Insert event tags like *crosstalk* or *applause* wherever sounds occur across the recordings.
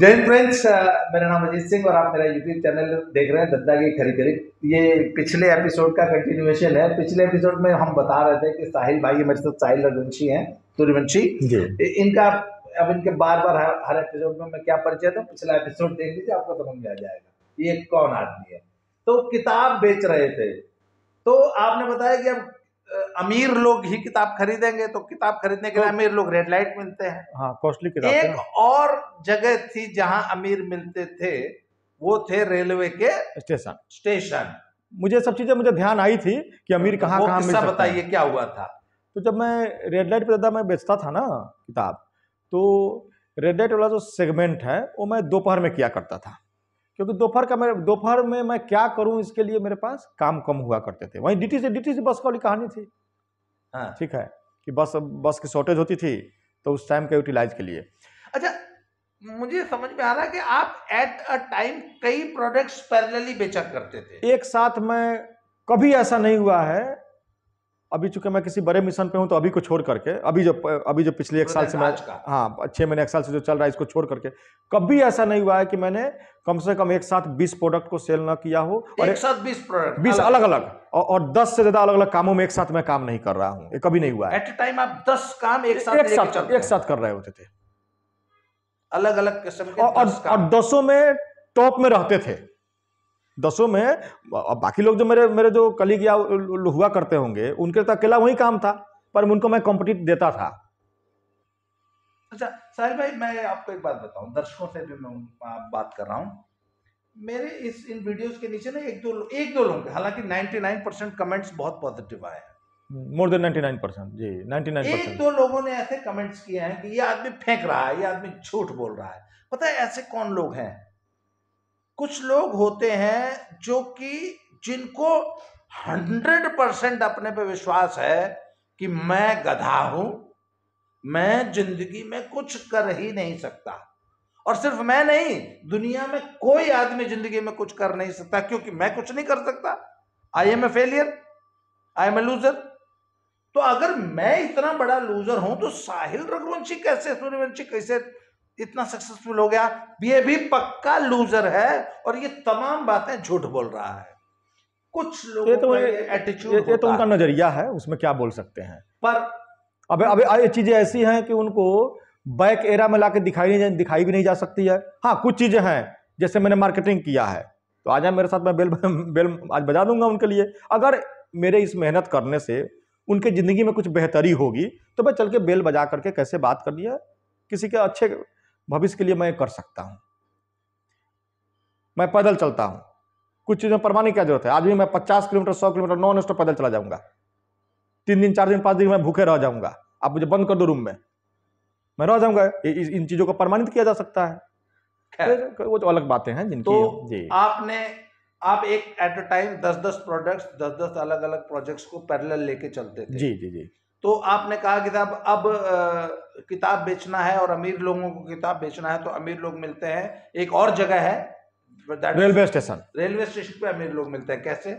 जय फ्रेंड्स मेरा नाम अजीत सिंह और आप मेरा यूट्यूब चैनल देख रहे हैं दद्दा की खरी खरी ये पिछले एपिसोड का कंटिन्यूएशन है पिछले एपिसोड में हम बता रहे थे कि साहिल भाई मेरे साथ साहिल रघुवंशी हैं सूर्यवंशी इनका अब इनके बार बार हर हर एपिसोड में मैं क्या परिचय था पिछला एपिसोड देख लीजिए आपको समझ में आ जाएगा ये कौन आदमी है तो किताब बेच रहे थे तो आपने बताया कि अब अमीर लोग ही किताब खरीदेंगे तो किताब खरीदने के लिए तो- अमीर लोग रेड लाइट मिलते हैं हाँ कॉस्टली किताब एक और जगह थी जहां अमीर मिलते थे वो थे रेलवे के स्टेशन स्टेशन मुझे सब चीजें मुझे ध्यान आई थी कि अमीर कहाँ कहाँ मिल सकता बताइए क्या हुआ था तो जब मैं रेड लाइट पर दादा मैं बेचता था ना किताब तो रेड लाइट वाला जो सेगमेंट है वो मैं दोपहर में किया करता था क्योंकि दोपहर का मेरे दोपहर में मैं क्या करूं इसके लिए मेरे पास काम कम हुआ करते थे वहीं डीटी से डीटी से बस वाली कहानी थी हाँ। ठीक है कि बस बस की शॉर्टेज होती थी तो उस टाइम का यूटिलाइज के लिए अच्छा मुझे समझ में आ रहा है कि आप एट अ टाइम कई प्रोडक्ट्स पैरेलली बेचा करते थे एक साथ में कभी ऐसा नहीं हुआ है अभी चूंकि मैं किसी बड़े मिशन पे हूँ तो अभी को छोड़ करके अभी जो अभी जो पिछले एक साल से मैं हाँ छः महीने एक साल से जो चल रहा है इसको छोड़ करके कभी ऐसा नहीं हुआ है कि मैंने कम से कम एक साथ बीस प्रोडक्ट को सेल ना किया हो और एक साथ बीस प्रोडक्ट बीस अलग अलग और दस से ज्यादा अलग अलग कामों में एक साथ मैं काम नहीं कर रहा हूँ ये कभी नहीं हुआ एट टाइम आप दस काम एक साथ एक साथ एक साथ कर रहे होते थे अलग अलग किस्म और दसों में टॉप में रहते थे दसों में बाकी लोग जो मेरे मेरे जो कलीग या हुआ करते होंगे उनके तो अकेला वही काम था पर उनको मैं कॉम्पिटिट देता था अच्छा भाई मैं आपको एक बात बताऊं दर्शकों से भी मैं बात कर रहा हूँ मेरे इस इन वीडियोस के नीचे ना एक दो एक दो लोग हालांकि 99 परसेंट कमेंट्स बहुत पॉजिटिव आए हैं मोर देन 99 परसेंट जी 99 एक दो लोगों ने ऐसे कमेंट्स किए हैं कि ये आदमी फेंक रहा है ये आदमी झूठ बोल रहा है पता है ऐसे कौन लोग हैं कुछ लोग होते हैं जो कि जिनको हंड्रेड परसेंट अपने पे विश्वास है कि मैं गधा हूं मैं जिंदगी में कुछ कर ही नहीं सकता और सिर्फ मैं नहीं दुनिया में कोई आदमी जिंदगी में कुछ कर नहीं सकता क्योंकि मैं कुछ नहीं कर सकता I am a failure I am a loser तो अगर मैं इतना बड़ा लूजर हूं तो साहिल रघुवंशी कैसे सूर्यवंशी कैसे इतना सक्सेसफुल हो गया ये भी पक्का लूजर है और ये तमाम बातें झूठ बोल रहा है कुछ लोग ये तो ये, ये तो उनका नजरिया है उसमें क्या बोल सकते हैं पर अब अब ये चीजें ऐसी हैं कि उनको बैक एरा में लाके दिखाई नहीं दिखाई भी नहीं जा सकती है हाँ कुछ चीजें हैं जैसे मैंने मार्केटिंग किया है तो आ जाए मेरे साथ मैं बेल *laughs* बेल आज बजा दूंगा उनके लिए अगर मेरे इस मेहनत करने से उनके ज़िंदगी में कुछ बेहतरी होगी तो भाई चल के बेल बजा करके कैसे बात करनी है किसी के अच्छे भविष्य के लिए मैं कर सकता हूँ मैं पैदल चलता हूँ कुछ चीज़ों में परमाने की क्या जरूरत है आज भी मैं पचास किलोमीटर सौ किलोमीटर नॉन स्टॉप पैदल चला जाऊंगा तीन दिन चार दिन पाँच दिन मैं भूखे रह जाऊंगा आप मुझे बंद कर दो रूम में मैं रह जाऊंगा इन चीज़ों को प्रमाणित किया जा सकता है वो तो अलग बातें हैं जिनकी तो जी। आपने आप एक एट अ टाइम दस दस प्रोडक्ट्स दस दस अलग अलग प्रोजेक्ट्स को पैरेलल लेके चलते थे जी जी जी तो आपने कहा कि साहब अब किताब बेचना है और अमीर लोगों को किताब बेचना है तो अमीर लोग मिलते हैं एक और जगह है रेलवे स्टेशन रेलवे स्टेशन पे अमीर लोग मिलते हैं कैसे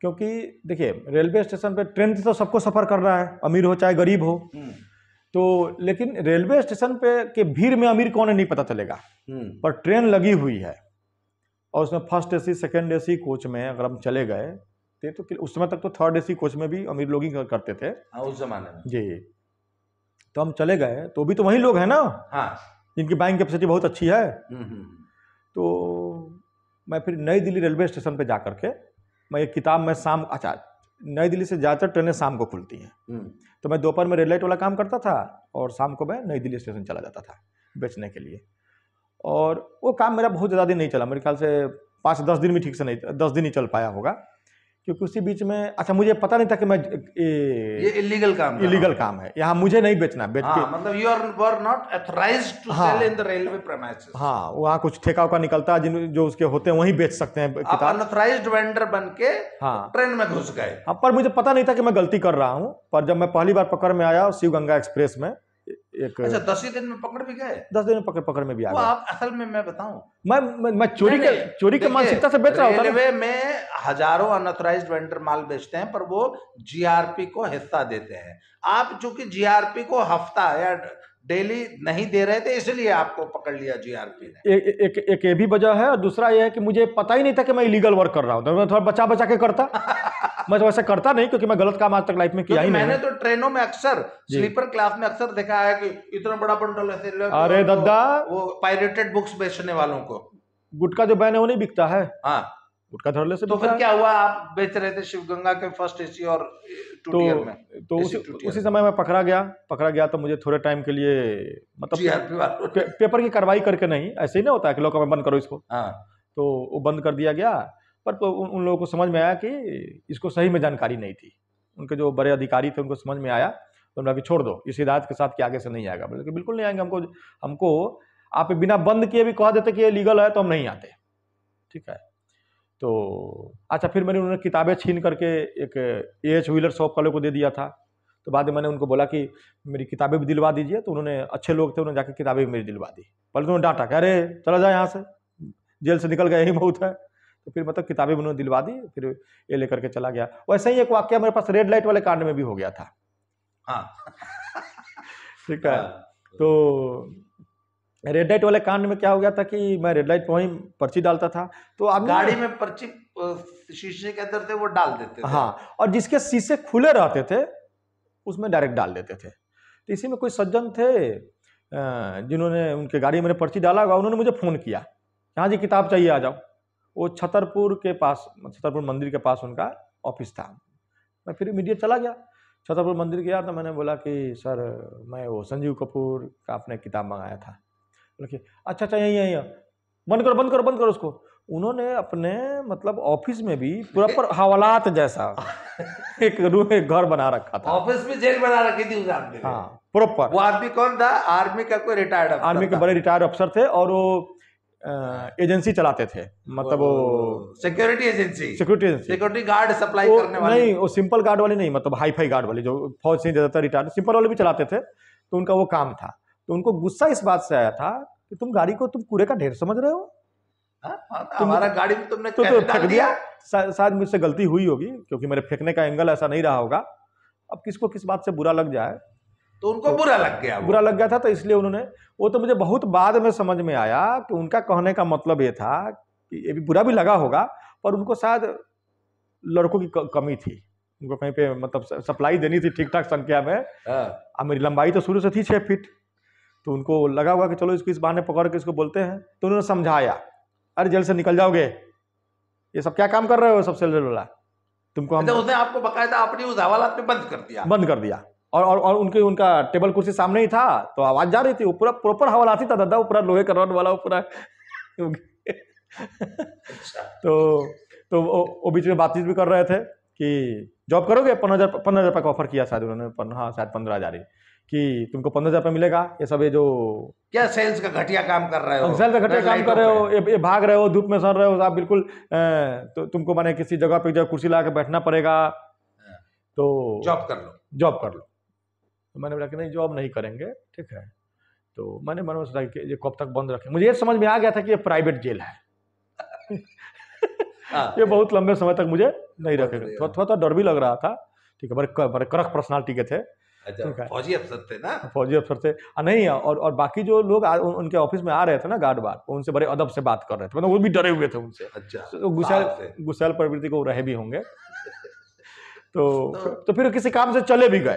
क्योंकि देखिए रेलवे स्टेशन पे ट्रेन से तो सबको सफ़र कर रहा है अमीर हो चाहे गरीब हो हम्म। तो लेकिन रेलवे स्टेशन पे के भीड़ में अमीर कौन है नहीं पता चलेगा हम्म। पर ट्रेन लगी हुई है और उसमें first AC second AC coach में अगर हम चले गए थे तो उस समय तक तो थर्ड एसी कोच में भी अमीर लोग ही करते थे हाँ उस जमाने में जी तो हम चले गए तो भी तो वही लोग हैं ना हाँ जिनकी बाइंग कैपेसिटी बहुत अच्छी है हम्म, हम्म, हम्म। तो मैं फिर नई दिल्ली रेलवे स्टेशन पे जा करके मैं एक किताब में शाम अच्छा नई दिल्ली से ज़्यादातर ट्रेनें शाम को खुलती हैं तो मैं दोपहर में रेल लाइट वाला काम करता था और शाम को मैं नई दिल्ली स्टेशन चला जाता था बेचने के लिए और वो काम मेरा बहुत ज़्यादा दिन नहीं चला मेरे ख्याल से पाँच दस दिन भी ठीक से नहीं दस दिन ही चल पाया होगा क्योंकि उसी बीच में अच्छा मुझे पता नहीं था कि मैं ए, ये इलीगल काम इलीगल काम है यहाँ मुझे नहीं बेचना बेच हाँ, मतलब you are were not authorized to sell in the railway premises हाँ वहाँ कुछ ठेका का निकलता है जिन जो उसके होते हैं वहीं बेच सकते हैं आप अनऑथराइज्ड वेंडर बन के हाँ ट्रेन में घुस गए हाँ पर मुझे पता नहीं था कि मैं गलती कर रहा हूँ पर जब मैं पहली बार पकड़ में आया शिव गंगा एक्सप्रेस में एक अच्छा दस ही दिन में पकड़ भी गए दस दिन में पकड़ पकड़ में भी आ गए आप असल में मैं बताऊं मैं मैं, चोरी के चोरी के मानसिकता से बेच रहा हूँ रेलवे में हजारों अनऑथराइज वेंडर माल बेचते हैं पर वो जीआरपी को हिस्सा देते हैं आप चूंकि जीआरपी को हफ्ता या डेली नहीं दे रहे थे इसलिए आपको पकड़ लिया जीआरपी ने पी एक एक ये भी वजह है और दूसरा ये है कि मुझे पता ही नहीं था कि मैं इलीगल वर्क कर रहा हूँ तो मैं थोड़ा बचा बचा के करता *laughs* मैं तो वैसे करता नहीं क्योंकि मैं गलत काम आज तक लाइफ में किया ही नहीं मैंने तो ट्रेनों में अक्सर स्लीपर क्लास में अक्सर देखा है कि इतना बड़ा बंडल अरे तो दद्दा वो पायरेटेड बुक्स बेचने वालों को गुटका जो बैन है वो नहीं बिकता है हाँ गुटखा धड़ल्ले से तो फिर क्या हुआ आप बेच रहे थे शिव गंगा के फर्स्ट एसी और तो में, तो उसी, उसी समय में पकड़ा गया पकड़ा गया तो मुझे थोड़े टाइम के लिए मतलब हाँ, पेपर की कार्रवाई करके नहीं ऐसे ही ना होता है कि लॉकअप में बंद करो इसको हाँ तो वो बंद कर दिया गया पर तो उन, लोगों को समझ में आया कि इसको सही में जानकारी नहीं थी उनके जो बड़े अधिकारी थे उनको समझ में आया तो उन्होंने छोड़ दो इस हिदायत के साथ कि आगे से नहीं आएगा बोले बिल्कुल नहीं आएंगे हमको हमको आप बिना बंद किए भी कह देते कि ये लीगल है तो हम नहीं आते ठीक है तो अच्छा फिर मैंने उन्होंने किताबें छीन करके एक ए एच व्हीलर शॉप वाले को दे दिया था तो बाद में मैंने उनको बोला कि मेरी किताबें भी दिलवा दीजिए तो उन्होंने अच्छे लोग थे उन्होंने जाकर किताबें भी मेरी दिलवा दी पहले उन्होंने डांटा कह अरे चला जाए यहाँ से जेल से निकल गया यही बहुत है तो फिर मतलब किताबें उन्होंने दिलवा दी फिर ये लेकर के चला गया वैसे ही एक वाक्य मेरे पास रेड लाइट वाले कांड में भी हो गया था हाँ ठीक है हाँ। तो रेड लाइट वाले कांड में क्या हो गया था कि मैं रेड लाइट वहीं पर्ची डालता था तो आप गाड़ी में पर्ची शीशे के अंदर थे वो डाल देते थे हाँ और जिसके शीशे खुले रहते थे उसमें डायरेक्ट डाल देते थे तो इसी में कोई सज्जन थे जिन्होंने उनके गाड़ी में पर्ची डाला हुआ उन्होंने मुझे फ़ोन किया हाँ जी किताब चाहिए आ जाओ वो छतरपुर के पास छतरपुर मंदिर के पास उनका ऑफिस था मैं फिर इमीडिएट चला गया छतरपुर मंदिर गया तो मैंने बोला कि सर मैं वो संजीव कपूर का आपने किताब मंगाया था बोले अच्छा अच्छा यहीं यहीं बंद करो बंद करो बंद करो उसको उन्होंने अपने मतलब ऑफिस में भी प्रॉपर हवालात जैसा *laughs* एक रूम एक घर बना रखा था ऑफिस में जेल बना रखी थी उस आदमी हाँ प्रॉपर वो आदमी कौन था आर्मी का कोई रिटायर्ड आर्मी के बड़े रिटायर्ड अफसर थे और वो एजेंसी चलाते थे मतलब वो security agency security agency security guard supply करने वाले नहीं वो सिंपल गार्ड वाले नहीं मतलब हाई फाई गार्ड वाले जो फौज से ज्यादातर रिटायर्ड सिंपल वाले भी चलाते थे तो उनका वो काम था तो उनको गुस्सा इस बात से आया था कि तुम गाड़ी को तुम कूड़े का ढेर समझ रहे हो हाँ, हाँ, हमारा गाड़ी में तुमने तो, तो फेंक दिया शायद मुझसे गलती हुई होगी क्योंकि मेरे फेंकने का एंगल ऐसा नहीं रहा होगा अब किसको किस बात से बुरा लग जाए तो उनको तो, बुरा लग गया बुरा लग गया था तो इसलिए उन्होंने वो तो मुझे बहुत बाद में समझ में आया कि उनका कहने का मतलब ये था कि ये भी बुरा भी लगा होगा पर उनको शायद लड़कों की कमी थी उनको कहीं पे मतलब सप्लाई देनी थी ठीक ठाक संख्या में हाँ। अब मेरी लंबाई तो शुरू से थी छः फीट तो उनको लगा हुआ कि चलो इसको इस बहाने पकड़ के इसको बोलते हैं तो उन्होंने समझाया अरे जेल से निकल जाओगे ये सब क्या काम कर रहे हो सब सेल वाला तुमको हम अच्छा, उसने आपको बकायदा अपनी उस हवालात में बंद कर दिया बंद कर दिया और और, और उनके उनका टेबल कुर्सी सामने ही था तो आवाज जा रही थी पूरा प्रॉपर हवालात ही था दादा ऊपर पूरा लोहे रॉड वाला पूरा *laughs* अच्छा। तो तो वो, वो बीच में बातचीत भी कर रहे थे कि जॉब करोगे पंद्रह हजार पंद्रह हजार का ऑफर किया शायद उन्होंने हाँ शायद पंद्रह हजार ही कि तुमको पंद्रह हजार रुपया मिलेगा ये सब ये जो क्या सेल्स का घटिया काम कर रहे हो सेल्स का घटिया काम कर रहे हो ये, ये भाग रहे हो धूप में सड़ रहे हो आप बिल्कुल तो तुमको माने किसी जगह पे जो कुर्सी ला के बैठना पड़ेगा हाँ। तो जॉब कर लो जॉब कर लो तो मैंने बोला कि नहीं जॉब नहीं करेंगे ठीक है तो मैंने मन में सोचा कि ये कब तक बंद रखें मुझे ये समझ में आ गया था कि ये प्राइवेट जेल है हाँ। *laughs* ये बहुत लंबे समय तक मुझे नहीं रखेगा थोड़ा थोड़ा डर भी लग रहा था ठीक है बड़े बड़े करक पर्सनालिटी के थे अच्छा, फौजी अफसर थे ना फौजी अफसर थे नहीं और और बाकी जो लोग आ, उ, उनके ऑफिस में आ रहे थे ना गार्ड बार उनसे बड़े अदब से बात कर रहे थे मतलब वो भी डरे हुए थे उनसे अच्छा तो, तो गुसैल प्रवृत्ति को रहे भी होंगे *laughs* तो, तो तो फिर किसी काम से चले भी गए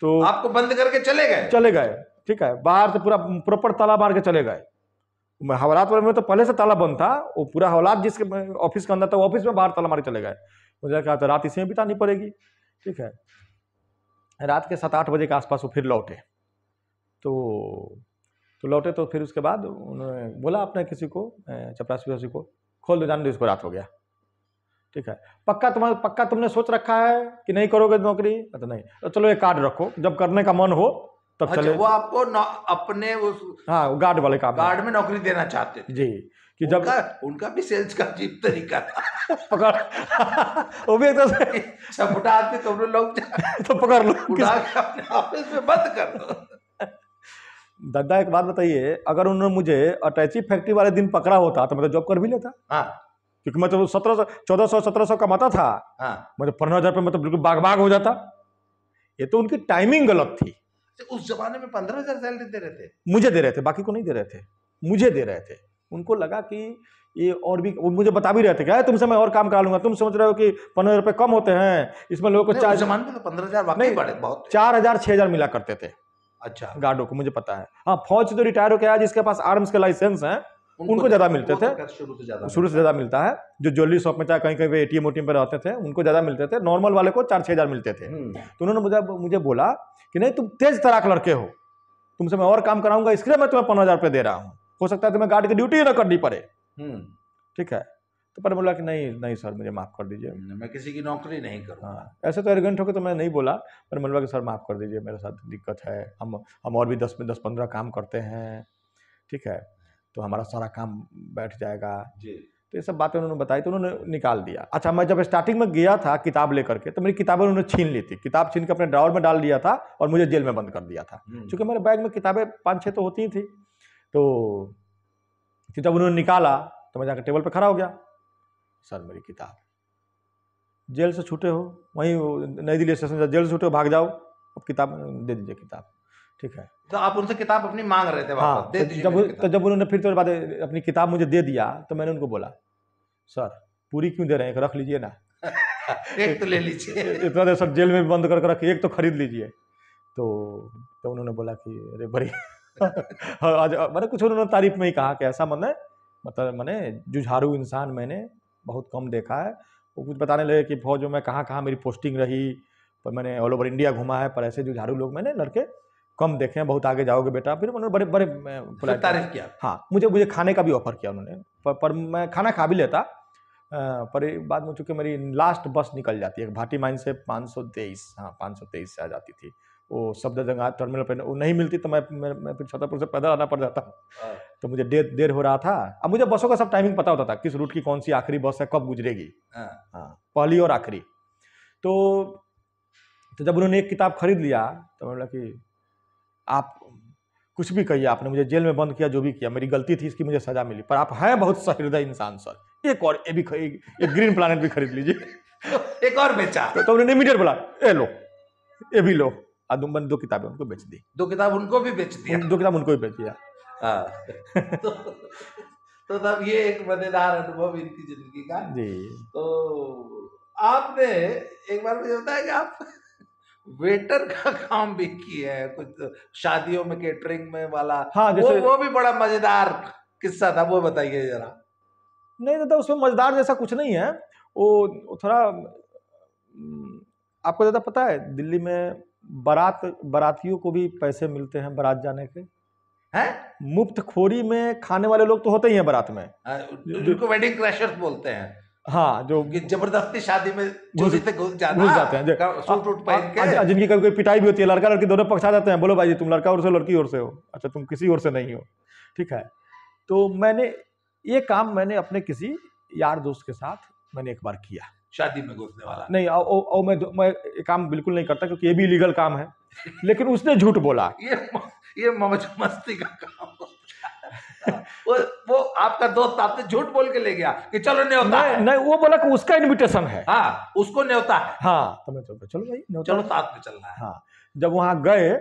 तो आपको बंद करके चले गए चले गए ठीक है बाहर से पूरा प्रॉपर ताला मार के चले गए हवालात वाले में तो पहले से ताला बंद था वो पूरा हवालात जिसके ऑफिस के अंदर था वो ऑफिस में बाहर ताला मार के चले गए मुझे कहा था रात इसी में बितानी पड़ेगी ठीक है रात के सात आठ बजे के आसपास वो फिर लौटे तो तो लौटे तो फिर उसके बाद उन्होंने बोला अपने किसी को चपरासी को खोल दो जान दो इसको रात हो गया ठीक है पक्का तुम्हारा पक्का तुमने सोच रखा है कि नहीं करोगे नौकरी तो नहीं तो चलो एक कार्ड रखो जब करने का मन हो तब अच्छा, चले वो आपको अपने उस हाँ गार्ड वाले का गार्ड में नौकरी देना चाहते थे जी कि जब उनका, उनका भी सेल्स का अजीब तरीका था पकड़ *laughs* वो भी एक तरह तो से सपटा आदमी तुम लोग *laughs* तो पकड़ लो ऑफिस में बंद कर दो दादा एक बात बताइए अगर उन्होंने मुझे अटैची फैक्ट्री वाले दिन पकड़ा होता तो मैं तो जॉब कर भी लेता हाँ क्योंकि मैं तो सत्रह सौ चौदह सौ सत्रह सौ कमाता था हाँ मैं तो पंद्रह हज़ार पे मैं तो बिल्कुल बाग बाग हो जाता ये तो उनकी टाइमिंग गलत थी अच्छा, उस जमाने में पंद्रह हज़ार सैलरी दे रहे थे मुझे दे रहे थे बाकी को नहीं दे रहे थे मुझे दे रहे थे उनको लगा कि ये और भी वो मुझे बता भी रहे थे क्या तुमसे मैं और काम करा लूंगा तुम समझ रहे हो कि पंद्रह रुपए कम होते हैं इसमें लोगों को चार तो हजार तो हजार चार हजार छह हजार मिला करते थे अच्छा गार्डो को मुझे पता है हाँ फौज से रिटायर होकर आया जिसके पास आर्म्स के लाइसेंस है उनको ज्यादा मिलते थे शुरू से ज्यादा मिलता है जो ज्वेलरी शॉप में चाहे कहीं कहीं पे एटीएम ओटीएम पर रहते थे उनको ज्यादा मिलते थे नॉर्मल वाले को चार छह हजार मिलते थे हम्म। तो उन्होंने मुझे मुझे बोला कि नहीं तुम तेज तराक लड़के हो तुमसे मैं और काम कराऊंगा इसके लिए मैं तुम्हें पंद्रह हजार रुपये दे रहा हूँ हो सकता है तुम्हें गार्ड की ड्यूटी ही ना करनी पड़े हम्म। ठीक है तो पर बोला कि नहीं नहीं सर मुझे माफ़ कर दीजिए हम्म, मैं किसी की नौकरी नहीं करूँ हाँ ऐसे तो एरिगेंट होकर तो मैं नहीं बोला पर मैंने बोला कि सर माफ़ कर दीजिए मेरे साथ दिक्कत है हम हम और भी दस में दस पंद्रह काम करते हैं ठीक है तो हमारा सारा काम बैठ जाएगा जी तो ये सब बातें उन्होंने बताई तो उन्होंने निकाल दिया अच्छा मैं जब स्टार्टिंग में गया था किताब लेकर के तो मेरी किताबें उन्होंने छीन ली थी किताब छीन के अपने ड्रावर में डाल दिया था और मुझे जेल में बंद कर दिया था हम्म। क्योंकि मेरे बैग में किताबें पाँच छः तो होती ही थी तो किताब उन्होंने निकाला तो मैं जाकर टेबल पर खड़ा हो गया सर मेरी किताब जेल से छूटे हो वहीं नई दिल्ली स्टेशन से जेल से छूटे हो भाग जाओ अब किताब दे दीजिए किताब ठीक है तो आप उनसे किताब अपनी मांग रहे थे हाँ दे तो जब तो जब उन्होंने फिर तो बाद अपनी किताब मुझे दे दिया तो मैंने उनको बोला सर पूरी क्यों दे रहे हैं रख लीजिए ना *laughs* एक तो ले लीजिए *laughs* इतना देर सर जेल में बंद करके रखिए एक तो खरीद लीजिए तो तो उन्होंने बोला कि अरे बड़ी हाँ, मैंने कुछ उन्होंने तारीफ में ही कहा कि ऐसा मैंने मतलब मैंने जुझारू इंसान मैंने बहुत कम देखा है वो कुछ बताने लगे कि फौजों में कहाँ कहाँ मेरी पोस्टिंग रही पर मैंने ऑल ओवर इंडिया घूमा है पर ऐसे जुझारू लोग मैंने लड़के कम देखे हैं बहुत आगे जाओगे बेटा फिर उन्होंने बड़े बड़े तारीफ किया हाँ मुझे मुझे खाने का भी ऑफर किया उन्होंने पर, पर मैं खाना खा भी लेता पर बाद में चूंकि मेरी लास्ट बस निकल जाती है भाटी माइन से पाँच सौ तेईस हाँ पाँच सौ तेईस से आ जाती थी वो शब्द जगह टर्मिनल पर वो नहीं मिलती तो मैं मैं, मैं फिर छतरपुर से पैदल आना पड़ जाता हाँ। तो मुझे देर देर हो रहा था अब मुझे बसों का सब टाइमिंग पता होता था किस रूट की कौन सी आखिरी बस है कब गुजरेगी हाँ।, हाँ पहली और आखिरी तो तो जब उन्होंने एक किताब खरीद लिया तो मैंने बोला कि आप कुछ भी कहिए आपने मुझे जेल में बंद किया जो भी किया मेरी गलती थी इसकी मुझे सजा मिली पर आप हैं बहुत सहृदय इंसान सर एक और ये भी एक ग्रीन प्लानट भी खरीद लीजिए *laughs* एक और बेचा तो, तो उन्होंने इमीडिएट बोला ए लो ये भी लो अनुबंध दो किताबें उनको बेच दी दो किताब उनको भी बेच दिया दो किताब उनको भी बेच दिया हाँ। तो, तो, तब ये एक मजेदार अनुभव इनकी जिंदगी का जी तो आपने एक बार मुझे बताया कि आप वेटर का काम भी किया है कुछ शादियों में केटरिंग में वाला हाँ वो, वो भी बड़ा मजेदार किस्सा था वो बताइए जरा नहीं दादा तो- तो उसमें मजेदार जैसा कुछ नहीं है वो थोड़ा हम्म, आपको ज्यादा पता है दिल्ली में बारात बारातियों को भी पैसे मिलते हैं बारात जाने के हैं मुफ्त खोरी में खाने वाले लोग तो होते ही हैं बारात में जिनको वेडिंग क्रैशर्स बोलते हैं हाँ जो जबरदस्ती शादी में घुस जाते हैं हाँ, सूट उट हाँ, पहन के हाँ, जिनकी कभी कोई पिटाई भी होती है लड़का लड़की दोनों पक्ष आ जाते हैं बोलो भाई जी तुम लड़का और से लड़की और से हो अच्छा तुम किसी और से नहीं हो ठीक है तो मैंने ये काम मैंने अपने किसी यार दोस्त के साथ मैंने एक बार किया शादी में घुसने वाला नहीं आ, औ, औ, मैं मैं काम बिल्कुल नहीं करता क्योंकि ये भी लीगल काम है *laughs* लेकिन उसने झूठ बोला ये ये मौज मस्ती का काम *laughs* वो वो आपका दोस्त आपसे झूठ बोल के ले गया कि चलो न्योता नहीं, नहीं वो बोला कि उसका इनविटेशन है हाँ उसको न्योता है हाँ तो मैं चलो चलो भाई चलो साथ में चलना है हाँ जब वहां गए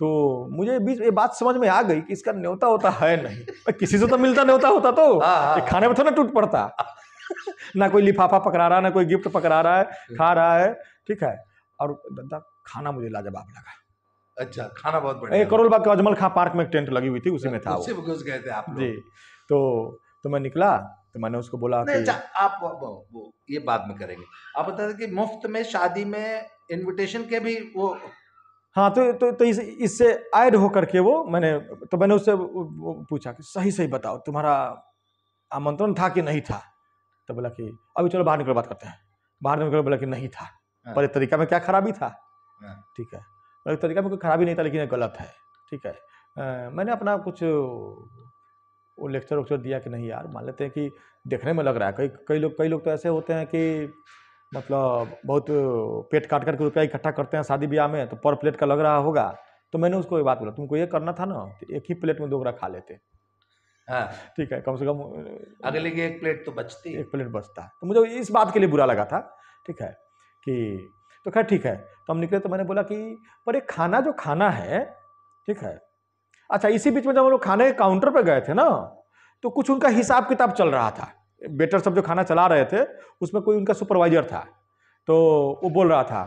तो मुझे बीच ये बात समझ में आ गई कि इसका न्योता होता है नहीं *laughs* किसी से तो मिलता न्योता होता तो हाँ, हाँ। खाने में थोड़ा टूट पड़ता *laughs* ना कोई लिफाफा पकड़ा रहा है ना कोई गिफ्ट पकड़ा रहा है हम्म। खा रहा है ठीक है और बंदा खाना मुझे लाजवाब लगा अच्छा खाना बहुत बढ़िया करोलबाग के अजमल खां पार्क में एक टेंट लगी हुई थी उसी में था उसी घुस गए थे आप जी तो तो मैं निकला तो मैंने उसको बोला नहीं अच्छा आप वो, वो ये बाद में करेंगे आप बता दें कि मुफ्त में शादी में इनविटेशन के भी वो हाँ तो तो, तो इस, इससे ऐड होकर के वो मैंने तो मैंने उससे पूछा कि सही सही बताओ तुम्हारा आमंत्रण था कि नहीं था तो बोला कि अभी चलो बाहर निकलो बात करते हैं बाहर निकल बोला कि नहीं था हाँ। पर तरीका में क्या खराबी था हाँ। ठीक है एक तरीका में कोई खराबी नहीं था लेकिन गलत है ठीक है मैंने अपना कुछ वो लेक्चर वक्चर दिया कि नहीं यार मान लेते हैं कि देखने में लग रहा है कई कई लोग कई लोग तो ऐसे होते हैं कि मतलब बहुत पेट काट करके रुपया इकट्ठा करते हैं शादी ब्याह में तो पर प्लेट का लग रहा होगा तो मैंने उसको ये बात बोला तुमको ये करना था ना तो एक ही प्लेट में दो खा लेते हैं हाँ ठीक है कम से कम अगले की एक प्लेट तो बचती है एक प्लेट बचता है तो मुझे इस बात के लिए बुरा लगा था ठीक है कि तो खैर ठीक है तो हम निकले तो मैंने बोला कि पर एक खाना जो खाना है ठीक है अच्छा इसी बीच में जब हम लोग खाने के काउंटर पर गए थे ना तो कुछ उनका हिसाब किताब चल रहा था बेटर सब जो खाना चला रहे थे उसमें कोई उनका सुपरवाइजर था तो वो बोल रहा था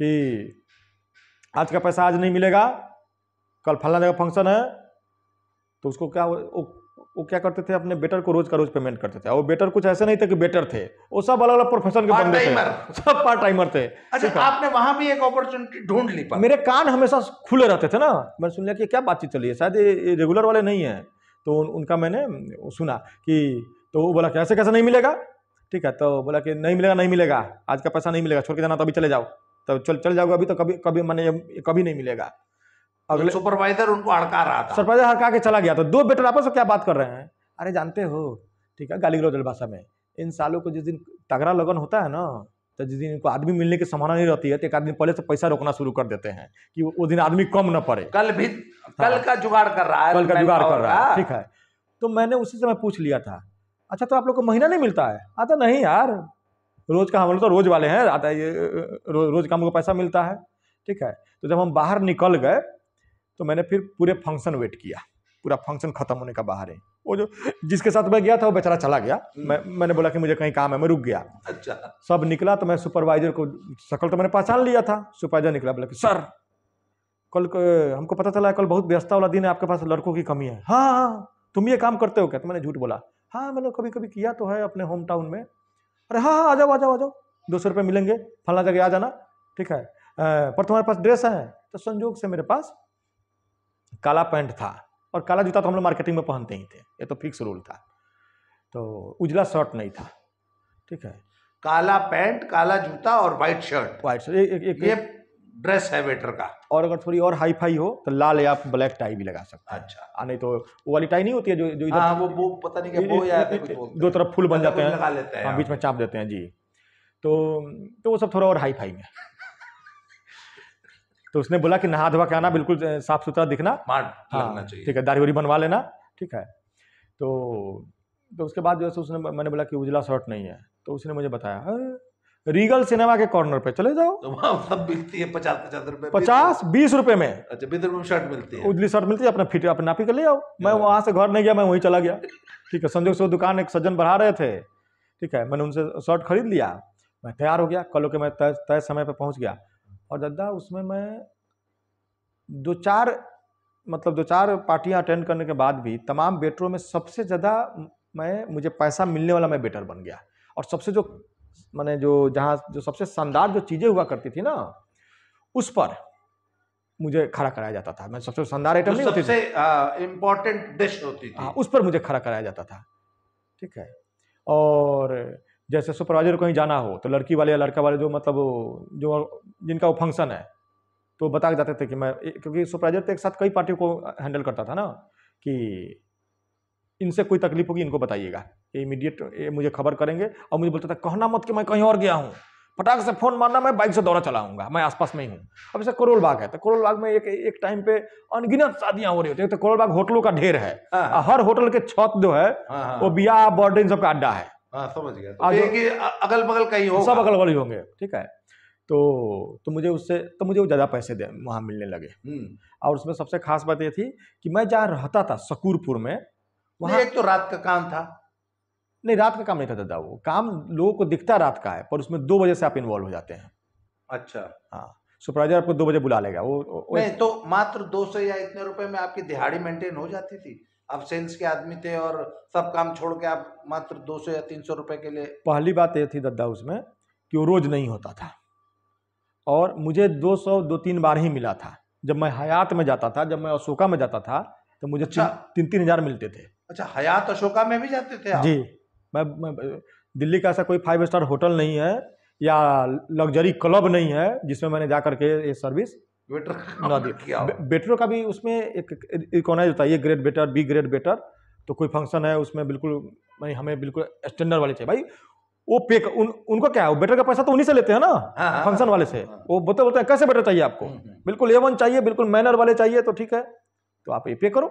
कि आज का पैसा आज नहीं मिलेगा कल फलना जगह फंक्शन है तो उसको क्या वो वो क्या करते थे अपने बेटर को रोज का रोज पेमेंट करते थे और बेटर कुछ ऐसे नहीं थे कि बेटर थे वो सब अलग अलग प्रोफेशन के बंदे थे सब पार्ट टाइमर थे अच्छा आपने वहां भी एक अपॉर्चुनिटी ढूंढ ली मेरे कान हमेशा खुले रहते थे ना मैंने सुन लिया कि क्या बातचीत चली है शायद ये रेगुलर वाले नहीं है तो उनका मैंने सुना कि तो वो बोला कि ऐसे कैसे नहीं मिलेगा ठीक है तो बोला कि नहीं मिलेगा नहीं मिलेगा आज का पैसा नहीं मिलेगा छोड़ के जाना तो अभी चले जाओ तो चल चले जाओगे अभी तो कभी कभी मैंने कभी नहीं मिलेगा तो अगले सुपरवाइजर उनको हड़का रहा था सुपरवाइजर हड़का के चला गया था दो बेटर आपस में क्या बात कर रहे हैं अरे जानते हो ठीक है गाली गलौज भाषा में इन सालों को जिस दिन तगड़ा लगन होता है ना तो जिस दिन इनको आदमी मिलने की संभावना नहीं रहती है तो एक आदमी पहले से पैसा रोकना शुरू कर देते हैं कि वो दिन आदमी कम ना पड़े कल भी हाँ। कल का जुगाड़ कर रहा है कल का जुगाड़ कर रहा है हाँ। ठीक है तो मैंने उसी समय पूछ लिया था अच्छा तो आप लोग को महीना नहीं मिलता है आता नहीं यार रोज का हम लोग तो रोज वाले हैं आता है ये रोज का हमको पैसा मिलता है ठीक है तो जब हम बाहर निकल गए तो मैंने फिर पूरे फंक्शन वेट किया पूरा फंक्शन खत्म होने का बाहर है वो जो जिसके साथ मैं गया था वो बेचारा चला गया हम्म। मैं मैंने बोला कि मुझे कहीं काम है मैं रुक गया अच्छा सब निकला तो मैं सुपरवाइजर को सकल तो मैंने पहचान लिया था सुपरवाइजर निकला बोला कि सर कल हमको पता चला है कल बहुत व्यस्त वाला दिन है आपके पास लड़कों की कमी है हाँ हाँ तुम ये काम करते हो क्या तो मैंने झूठ बोला हाँ मैंने कभी कभी किया तो है अपने होम टाउन में अरे हाँ हाँ आ जाओ आ जाओ आ जाओ दो सौ रुपये मिलेंगे फलना जगह आ जाना ठीक है पर तुम्हारे पास ड्रेस है तो संजोग से मेरे पास काला पैंट था और काला जूता तो हम लोग मार्केटिंग में पहनते ही थे ये तो फिक्स रूल था तो उजला शर्ट नहीं था ठीक है काला पैंट काला जूता और वाइट शर्ट वाइट शर्ट एक, एक, ये ड्रेस है वेटर का और अगर थोड़ी और हाई फाई हो तो लाल या ब्लैक टाई भी लगा सकते हैं अच्छा हाँ, नहीं तो वो वाली टाई नहीं होती है जो जो इधर हाँ, वो, वो पता नहीं क्या या दो तरफ फूल बन जाते हैं लगा लेते हैं हाँ, बीच में चाप देते हैं जी तो तो वो सब थोड़ा और हाई फाई में तो उसने बोला कि नहा धोवा के आना बिल्कुल साफ सुथरा दिखना हाँ ठीक है दाढ़ी बनवा लेना ठीक है तो तो उसके बाद जो है उसने मैंने बोला कि उजला शर्ट नहीं है तो उसने मुझे बताया रीगल सिनेमा के कॉर्नर पे चले जाओ तो वहाँ बिकती है पचास पचास रुपए पचास बीस रुपए में अच्छा बीस रुपए में शर्ट मिलती है उजली शर्ट मिलती है अपना फिट अपना नापी के ले आओ मैं हाँ। वहाँ से घर नहीं गया मैं वहीं चला गया ठीक है संजोग से दुकान एक सज्जन बढ़ा रहे थे ठीक है मैंने उनसे शर्ट खरीद लिया मैं तैयार हो गया कल के मैं तय समय पर पहुँच गया और दादा उसमें मैं दो चार मतलब दो चार पार्टियाँ अटेंड करने के बाद भी तमाम बेटरों में सबसे ज़्यादा मैं मुझे पैसा मिलने वाला मैं बेटर बन गया और सबसे जो मैंने जो जहाँ जो सबसे शानदार जो चीज़ें हुआ करती थी ना उस पर मुझे खड़ा कराया जाता था मैं सबसे शानदार आइटम नहीं होती थी इम्पोर्टेंट डिश होती थी आ, हाँ, उस पर मुझे खड़ा कराया जाता था ठीक है और जैसे सुपरवाइजर कहीं जाना हो तो लड़की वाले या लड़का वाले जो मतलब जो जिनका वो फंक्शन है तो बता के जाते थे कि मैं क्योंकि सुपरवाइजर तो एक साथ कई पार्टियों को हैंडल करता था ना कि इनसे कोई तकलीफ होगी इनको बताइएगा ये इमीडिएट ये मुझे खबर करेंगे और मुझे बोलता था कहना मत कि मैं कहीं और गया हूँ फटाक से फ़ोन मारना मैं बाइक से दौरा चलाऊंगा मैं आसपास में ही हूँ अब जैसे करोल बाग है तो करोल बाग में एक एक टाइम पे अनगिनत शादियाँ हो रही होती है तो करोल बाग होटलों का ढेर है हाँ। हर होटल के छत जो है हाँ, हाँ। वो बिया इन सबका अड्डा है हाँ समझ गया तो अगल बगल कहीं हो सब अगल बगल ही होंगे ठीक है तो तो मुझे उससे तो मुझे वो ज़्यादा पैसे दे वहाँ मिलने लगे हम्म। और उसमें सबसे खास बात ये थी कि मैं जहाँ रहता था सकूरपुर में वहाँ एक तो रात का काम था नहीं रात का काम नहीं था दादा वो काम लोगों को दिखता रात का है पर उसमें दो बजे से आप इन्वॉल्व हो जाते हैं अच्छा हाँ सुपरवाइजर आपको दो बजे बुला लेगा वो, वो नहीं तो मात्र दो सौ या इतने रुपए में आपकी दिहाड़ी मेंटेन हो जाती थी आप सेल्स के आदमी थे और सब काम छोड़ के आप मात्र दो सौ या तीन सौ रुपये के लिए पहली बात तो यह थी दद्दा उसमें कि वो रोज़ नहीं होता था और मुझे दो सौ दो तीन बार ही मिला था जब मैं हयात में जाता था जब मैं अशोका में जाता था तो मुझे अच्छा, तीन तीन हज़ार मिलते थे अच्छा हयात अशोका में भी जाते थे आप? जी मैं, मैं दिल्ली का ऐसा कोई फाइव स्टार होटल नहीं है या लग्जरी क्लब नहीं है जिसमें मैंने जा करके ये सर्विस बेटर ना दिया बेटरों का भी उसमें एक इकोनाइज होता है ये grade better B grade better तो कोई फंक्शन है उसमें बिल्कुल मैं हमें बिल्कुल स्टैंडर्ड वाले चाहिए भाई वो पे उन, उनको क्या है बेटर का पैसा तो उन्हीं से लेते हैं ना फंक्शन हाँ, हाँ, हाँ, वाले से वो बोलते बोलते हैं कैसे बेटर चाहिए आपको हम्म, हम्म। बिल्कुल ए वन चाहिए बिल्कुल मैनर वाले चाहिए तो ठीक है तो आप ये पे करो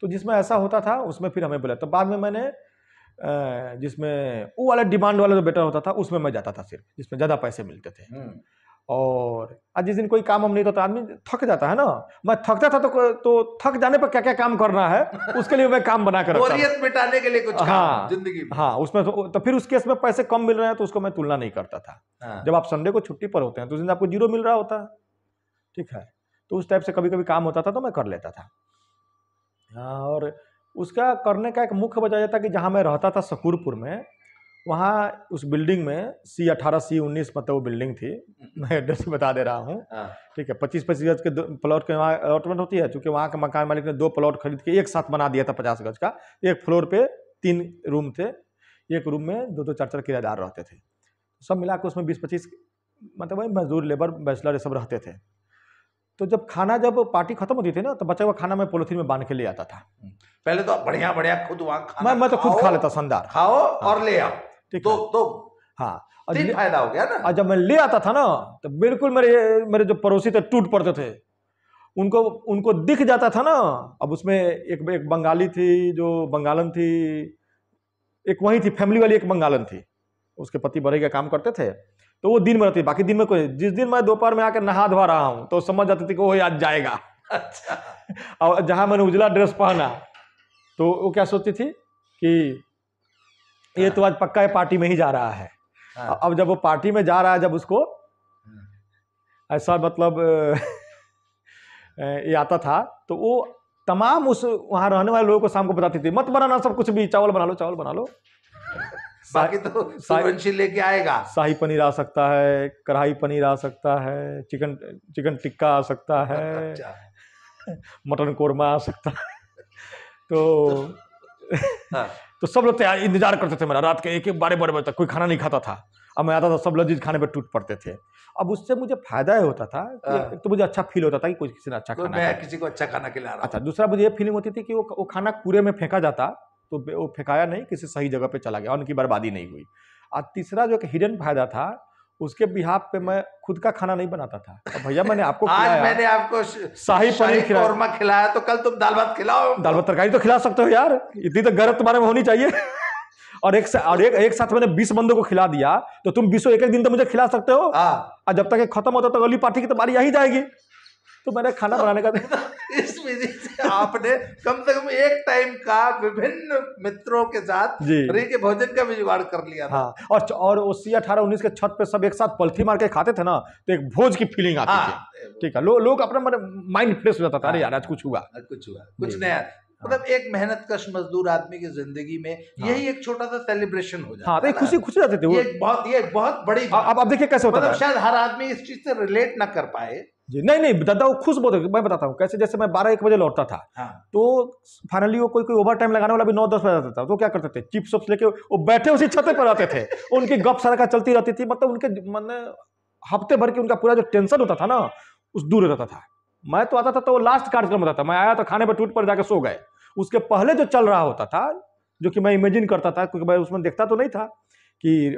तो जिसमें ऐसा होता था उसमें फिर हमें बोला तो बाद में मैंने जिसमें वो वाला डिमांड वाला जो बेटर होता था उसमें मैं जाता था सिर्फ जिसमें ज़्यादा पैसे मिलते थे हम्म। और आज जिस दिन कोई काम हम नहीं तो, तो आदमी थक जाता है ना मैं थकता था तो तो थक जाने पर क्या क्या काम करना है उसके लिए मैं काम बना कर मिटाने के लिए कुछ हाँ जिंदगी हाँ उसमें तो, तो फिर उस केस में पैसे कम मिल रहे हैं तो उसको मैं तुलना नहीं करता था हाँ। जब आप संडे को छुट्टी पर होते हैं तो उस दिन आपको जीरो मिल रहा होता है ठीक है तो उस टाइप से कभी कभी काम होता था तो मैं कर लेता था हाँ, और उसका करने का एक मुख्य वजह यह था कि जहाँ मैं रहता था सकूरपुर में वहाँ उस बिल्डिंग में सी अठारह सी उन्नीस मतलब वो बिल्डिंग थी हम्म। मैं एड्रेस बता दे रहा हूँ हाँ। ठीक है पच्चीस पच्चीस गज के दो प्लॉट के वहाँ अलॉटमेंट होती है चूँकि वहाँ के मकान मालिक ने दो प्लॉट खरीद के एक साथ बना दिया था पचास गज का एक फ्लोर पे तीन रूम थे एक रूम में दो दो चार चार किरायेदार रहते थे सब मिला के उसमें बीस पच्चीस मतलब वही मजदूर लेबर बैचलर ये सब रहते थे तो जब खाना जब पार्टी खत्म होती थी ना तो बचा हुआ खाना मैं पोलिथीन में बांध के ले आता था हम्म। पहले तो बढ़िया बढ़िया खुद वहाँ मैं मैं तो खुद खा लेता शानदार खाओ और हाँ। ले आओ तो, तो हाँ और तीन फायदा हो गया ना और जब मैं ले आता था ना तो बिल्कुल मेरे मेरे जो पड़ोसी थे टूट पड़ते थे उनको उनको दिख जाता था ना अब उसमें एक एक बंगाली थी जो बंगालन थी एक वही थी फैमिली वाली एक बंगालन थी उसके पति बड़े का काम करते थे तो वो दिन में रहती बाकी दिन में कोई जिस दिन मैं दोपहर में आकर नहा धोवा रहा हूँ तो समझ जाती थी कि वो आज जाएगा अच्छा *laughs* और जहाँ मैंने उजला ड्रेस पहना तो वो क्या सोचती थी कि ये तो आज पक्का है पार्टी में ही जा रहा है हाँ। अब जब वो पार्टी में जा रहा है जब उसको हाँ। ऐसा मतलब ये आता था तो वो तमाम उस वहाँ रहने वाले लोगों को शाम को बताती थी मत बनाना सब कुछ भी चावल बना लो चावल बना लो *laughs* बाकी तो सूरजवंशी लेके आएगा शाही पनीर आ सकता है कढ़ाई पनीर आ सकता है चिकन चिकन टिक्का आ सकता है अच्छा। *laughs* मटन कोरमा आ सकता है *laughs* तो हाँ। तो सब लोग तैयार इंतजार करते थे मेरा रात के एक एक बारह बारह बजे तक कोई खाना नहीं खाता था अब मैं आता था सब लजीज खाने पर टूट पड़ते थे अब उससे मुझे फायदा ही होता था हाँ। एक तो मुझे अच्छा फील होता था कि कोई किसी ने अच्छा तो खाना मैं किसी को अच्छा खाना खिला रहा अच्छा दूसरा मुझे ये फीलिंग होती थी कि वो वो खाना कूड़े में फेंका जाता तो वो फेंकाया नहीं किसी सही जगह पर चला गया उनकी बर्बादी नहीं हुई और तीसरा जो एक हिडन फायदा था उसके बिहाफ पे मैं खुद का खाना नहीं बनाता था तो भैया मैंने आपको आज मैंने आपको शाही पनीर खिलाया खिलाया तो कल तुम दाल भात खिलाओ दाल भात तरकारी तो खिला सकते हो यार इतनी तो गर्व तुम्हारे में होनी चाहिए *laughs* और एक और एक, एक साथ मैंने बीस बंदों को खिला दिया तो तुम बीसों एक एक दिन तो मुझे खिला सकते हो हाँ। और जब तक खत्म होता तो अगली पार्टी की तो बारी आ ही जाएगी तो मैंने खाना बनाने का *laughs* इस विधि से आपने कम से कम एक टाइम का विभिन्न मित्रों के साथ फ्री के भोजन का भी जुगाड़ कर लिया था हाँ, और और उसी अठारह उन्नीस के छत पे सब एक साथ पलथी मार के खाते थे ना तो एक भोज की फीलिंग आती हाँ, थी हाँ, ठीक है लो, लोग अपना मतलब माइंड फ्रेश हो जाता था अरे हाँ। यार आज कुछ हुआ कुछ हुआ कुछ नया हाँ। मतलब एक मेहनत कश मजदूर आदमी की जिंदगी में हाँ। यही एक छोटा सा सेलिब्रेशन हो जाता है तो खुशी खुशी रहते थे वो ये बहुत ये बहुत बड़ी अब अब देखिए कैसे होता मतलब शायद हर आदमी इस चीज से रिलेट ना कर पाए जी नहीं नहीं दादा वो खुश बहुत मैं बताता हूँ कैसे जैसे मैं बारह एक बजे लौटता था हाँ। तो फाइनली वो कोई कोई ओवर टाइम लगाने वाला भी नौ दस बजे आता था तो क्या करते थे चिप्स उप्स लेके वो बैठे उसी छत पर रहते थे *laughs* उनकी गप सड़का चलती रहती थी मतलब उनके मन हफ्ते भर की उनका पूरा जो टेंशन होता था ना उस दूर रहता था मैं तो आता था तो वो लास्ट कार्यक्रम होता था मैं आया तो खाने पर टूट पर जाकर सो गए उसके पहले जो चल रहा होता था जो कि मैं इमेजिन करता था क्योंकि मैं उसमें देखता तो नहीं था कि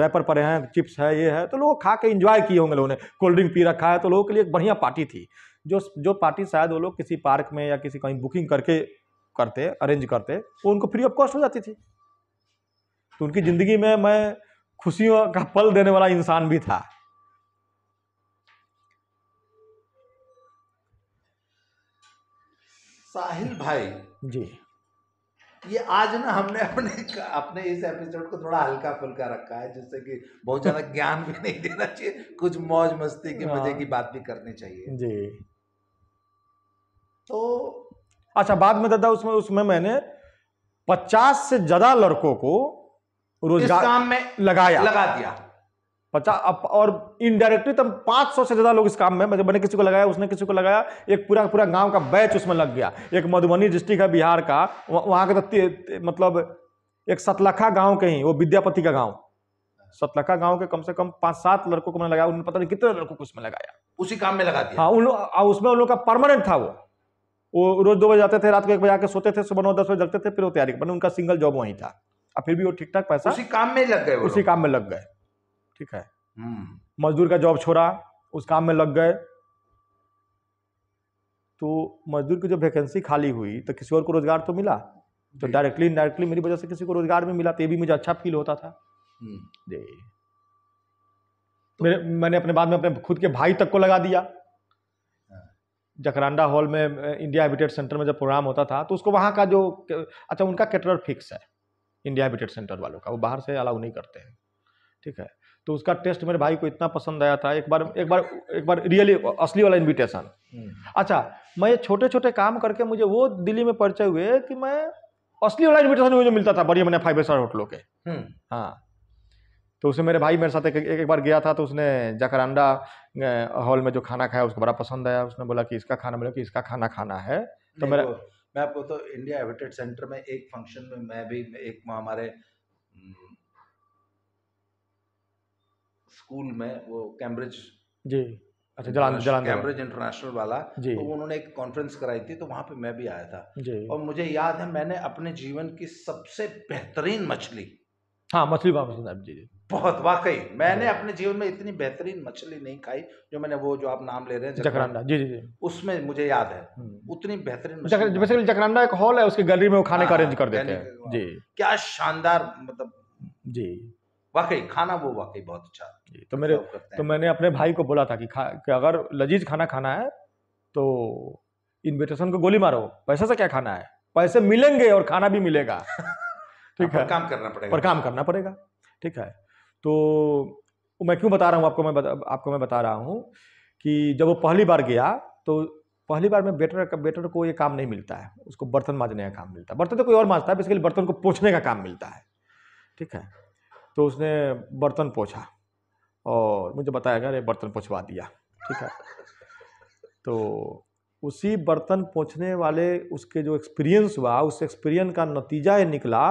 रैपर पड़े हैं चिप्स है ये है तो लोग खा के इंजॉय किए होंगे लोगों ने कोल्ड ड्रिंक पी रखा है तो लोगों के लिए एक बढ़िया पार्टी थी जो जो पार्टी शायद वो लोग किसी पार्क में या किसी कहीं बुकिंग करके करते अरेंज करते वो उनको फ्री ऑफ कॉस्ट हो जाती थी तो उनकी ज़िंदगी में मैं खुशियों का पल देने वाला इंसान भी था साहिल भाई जी ये आज ना हमने अपने अपने इस एपिसोड को थोड़ा हल्का फुल्का रखा है जिससे कि बहुत ज्यादा *laughs* ज्ञान भी नहीं देना चाहिए कुछ मौज मस्ती के मजे हाँ। की बात भी करनी चाहिए जी तो अच्छा बाद में दादा उसमें उसमें मैंने पचास से ज्यादा लड़कों को रोजगार काम में लगाया लगा दिया पचास और इनडायरेक्टली तब तो पाँच सौ से ज़्यादा लोग इस काम में मतलब मैंने किसी को लगाया उसने किसी को लगाया एक पूरा पूरा गांव का बैच उसमें लग गया एक मधुबनी डिस्ट्रिक्ट है बिहार का वहाँ का तो मतलब एक सतलखा गांव के ही वो विद्यापति का गांव सतलखा गांव के कम से कम पाँच सात लड़कों को मैंने लगाया उन्होंने पता नहीं कितने लड़कों को उसमें लगाया उसी काम में लगा दिया हाँ उन उसमें उन लोग का परमानेंट था वो वो रोज दो बजे जाते थे रात को एक बजे आके सोते थे सुबह नौ दस बजे जगते थे फिर वो तैयारी मैंने उनका सिंगल जॉब वहीं था फिर भी वो ठीक ठाक पैसा उसी काम में लग गए उसी काम में लग गए ठीक है हम्म। मजदूर का जॉब छोड़ा उस काम में लग गए तो मजदूर की जब वैकेंसी खाली हुई तो किसी और को रोजगार तो मिला तो डायरेक्टली इनडायरेक्टली मेरी वजह से किसी को रोजगार भी मिला तो ये भी मुझे अच्छा फील होता था हम्म। जी तो मेरे मैंने अपने बाद में अपने खुद के भाई तक को लगा दिया हाँ। जकरांडा हॉल में इंडिया हैबिटेट सेंटर में जब प्रोग्राम होता था तो उसको वहाँ का जो अच्छा उनका कैटर फिक्स है इंडिया हैबिटेट सेंटर वालों का वो बाहर से अलाउ नहीं करते हैं ठीक है तो उसका टेस्ट मेरे भाई को इतना पसंद आया था एक बार एक बार एक बार रियली असली वाला इन्विटेशन हम्म। अच्छा मैं ये छोटे छोटे काम करके मुझे वो दिल्ली में परिचय हुए कि मैं असली वाला इन्विटेशन मुझे मिलता था बढ़िया मैंने फाइव स्टार होटलों के हम्म। हाँ तो उसमें मेरे भाई मेरे साथ एक, एक बार गया था तो उसने जकरांडा हॉल में जो खाना खाया उसको बड़ा पसंद आया उसने बोला कि इसका खाना मिला कि इसका खाना खाना है तो मेरा मैं आपको तो इंडिया एवेटेड सेंटर में एक फंक्शन में मैं भी एक हमारे हम्म, स्कूल में वो कैम्ब्रिज जी अच्छा कैम्ब्रिज इंटरनेशनल वाला तो उन्होंने एक कॉन्फ्रेंस कराई थी तो वहां पे मैं भी आया था और मुझे याद है मैंने अपने जीवन की सबसे बेहतरीन मछली हाँ मछली साहब जी बहुत वाकई मैंने अपने जीवन में इतनी बेहतरीन मछली नहीं खाई जो मैंने वो जो आप नाम ले रहे हैं जकरांडा जी जी जी उसमें मुझे याद है हम्म। उतनी बेहतरीन बेसिकली जकरांडा एक हॉल है उसकी गैलरी में वो खाने का अरेंज हाँ, कर देते हैं जी क्या शानदार मतलब जी वाकई खाना वो वाकई बहुत अच्छा तो मेरे तो मैंने अपने भाई को बोला था कि, खा, कि अगर लजीज खाना खाना है तो इन्विटेशन को गोली मारो पैसे से क्या खाना है पैसे मिलेंगे और खाना भी मिलेगा *laughs* ठीक है काम करना पड़ेगा पर काम करना पड़ेगा ठीक है तो मैं क्यों बता रहा हूँ आपको मैं बता, आपको मैं बता रहा हूँ कि जब वो पहली बार गया तो पहली बार में बेटर का बेटर को ये काम नहीं मिलता है उसको बर्तन मांजने का काम मिलता है बर्तन तो कोई और माँजता है बेसिकली बर्तन को पोछने का काम मिलता है ठीक है तो उसने बर्तन पोछा और मुझे बताया गया अरे बर्तन पोछवा दिया ठीक है तो उसी बर्तन पोछने वाले उसके जो एक्सपीरियंस हुआ उस एक्सपीरियंस का नतीजा ये निकला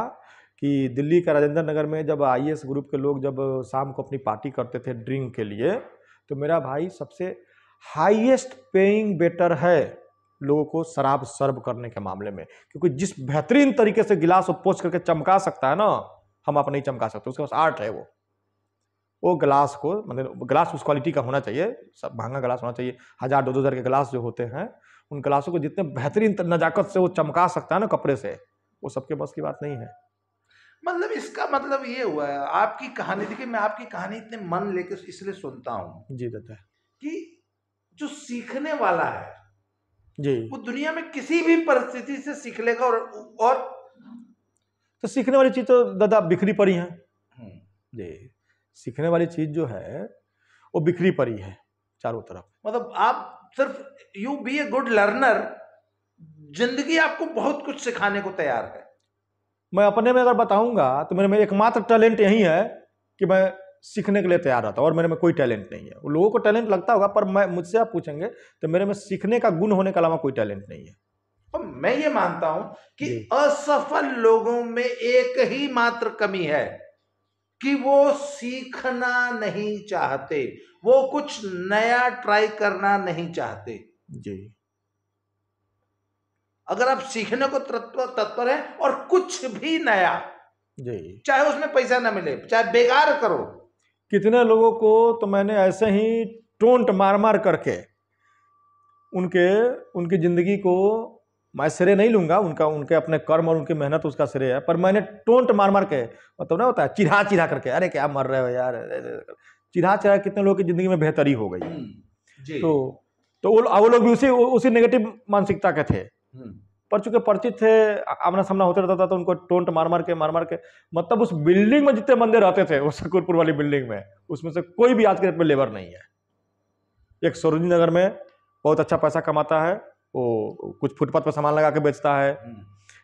कि दिल्ली का राजेंद्र नगर में जब आई ग्रुप के लोग जब शाम को अपनी पार्टी करते थे ड्रिंक के लिए तो मेरा भाई सबसे हाईएस्ट पेइंग बेटर है लोगों को शराब सर्व करने के मामले में क्योंकि जिस बेहतरीन तरीके से गिलास पोछ करके चमका सकता है ना हम आप नहीं चमका सकते उसके पास आर्ट है वो वो ग्लास को मतलब ग्लास उस क्वालिटी का होना चाहिए सब महंगा ग्लास होना चाहिए हज़ार दो दो हज़ार के ग्लास जो होते हैं उन ग्लासों को जितने बेहतरीन नज़ाकत से वो चमका सकता है ना कपड़े से वो सबके बस की बात नहीं है मतलब इसका मतलब ये हुआ है आपकी कहानी देखिए मैं आपकी कहानी इतने मन लेके इसलिए सुनता हूँ जी दत्ता कि जो सीखने वाला है जी वो दुनिया में किसी भी परिस्थिति से सीख लेगा और और तो सीखने वाली चीज़ तो दादा बिखरी पड़ी है हम्म। जी सीखने वाली चीज़ जो है वो बिखरी पड़ी है चारों तरफ मतलब आप सिर्फ you be a good learner जिंदगी आपको बहुत कुछ सिखाने को तैयार है मैं अपने में अगर बताऊंगा तो मेरे में एकमात्र टैलेंट यही है कि मैं सीखने के लिए तैयार रहता हूँ और मेरे में कोई टैलेंट नहीं है लोगों को टैलेंट लगता होगा पर मैं मुझसे आप पूछेंगे तो मेरे में सीखने का गुण होने के अलावा कोई टैलेंट नहीं है और मैं ये मानता हूं कि असफल लोगों में एक ही मात्र कमी है कि वो सीखना नहीं चाहते वो कुछ नया ट्राई करना नहीं चाहते जी अगर आप सीखने को तत्पर तत्पर है और कुछ भी नया जी चाहे उसमें पैसा ना मिले चाहे बेकार करो कितने लोगों को तो मैंने ऐसे ही टोंट मार मार करके उनके उनकी जिंदगी को मैं श्रेय नहीं लूंगा उनका उनके अपने कर्म और उनकी मेहनत उसका श्रेय है पर मैंने टोंट मार मार के मतलब ना होता है चिढ़ा चिढ़ा करके अरे क्या मर रहे हो यार चिढ़ा चिढ़ा कितने लोगों की जिंदगी में बेहतरी हो गई हम्म, तो तो वो वो लोग भी उसी उसी नेगेटिव मानसिकता के थे हम्म। पर चूंकि परिचित थे आमना सामना होते रहता था तो उनको टोंट मार मार के मार मार के मतलब उस बिल्डिंग में जितने बंदे रहते थे वो सकुरपुर वाली बिल्डिंग में उसमें से कोई भी आज के डेट में लेबर नहीं है एक सरोजी नगर में बहुत अच्छा पैसा कमाता है वो कुछ फुटपाथ पर सामान लगा के बेचता है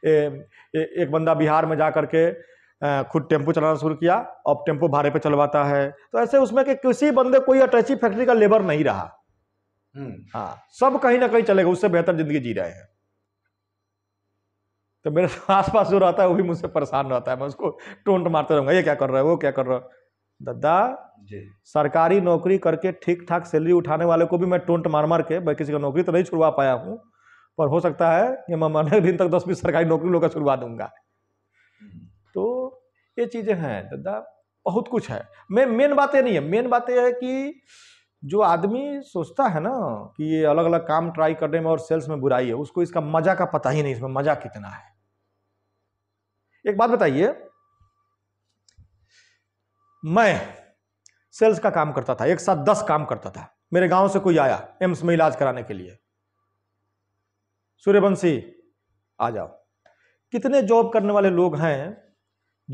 ए, ए, एक बंदा बिहार में जा करके खुद टेम्पो चलाना शुरू किया अब टेम्पो भाड़े पे चलवाता है तो ऐसे उसमें कि किसी बंदे कोई अटैची फैक्ट्री का लेबर नहीं रहा हम्म। हाँ सब कहीं ना कहीं चलेगा उससे बेहतर जिंदगी जी रहे हैं तो मेरे तो आस पास जो रहता है वो भी मुझसे परेशान रहता है मैं उसको टोंट मारते रहूँगा ये क्या कर रहा है वो क्या कर रहा है दादा सरकारी नौकरी करके ठीक ठाक सैलरी उठाने वाले को भी मैं टोंट मार मार के मैं किसी का नौकरी तो नहीं छुड़वा पाया हूँ पर हो सकता है कि मैं मरने दिन तक दस बीस सरकारी नौकरी लोग का छुड़वा दूंगा तो ये चीज़ें हैं दादा बहुत कुछ है मैं मेन बात ये नहीं है मेन बात यह है कि जो आदमी सोचता है ना कि ये अलग अलग काम ट्राई करने में और सेल्स में बुराई है उसको इसका मजा का पता ही नहीं इसमें मजा कितना है एक बात बताइए मैं सेल्स का काम करता था एक साथ दस काम करता था मेरे गांव से कोई आया एम्स में इलाज कराने के लिए सूर्यवंशी आ जाओ कितने जॉब करने वाले लोग हैं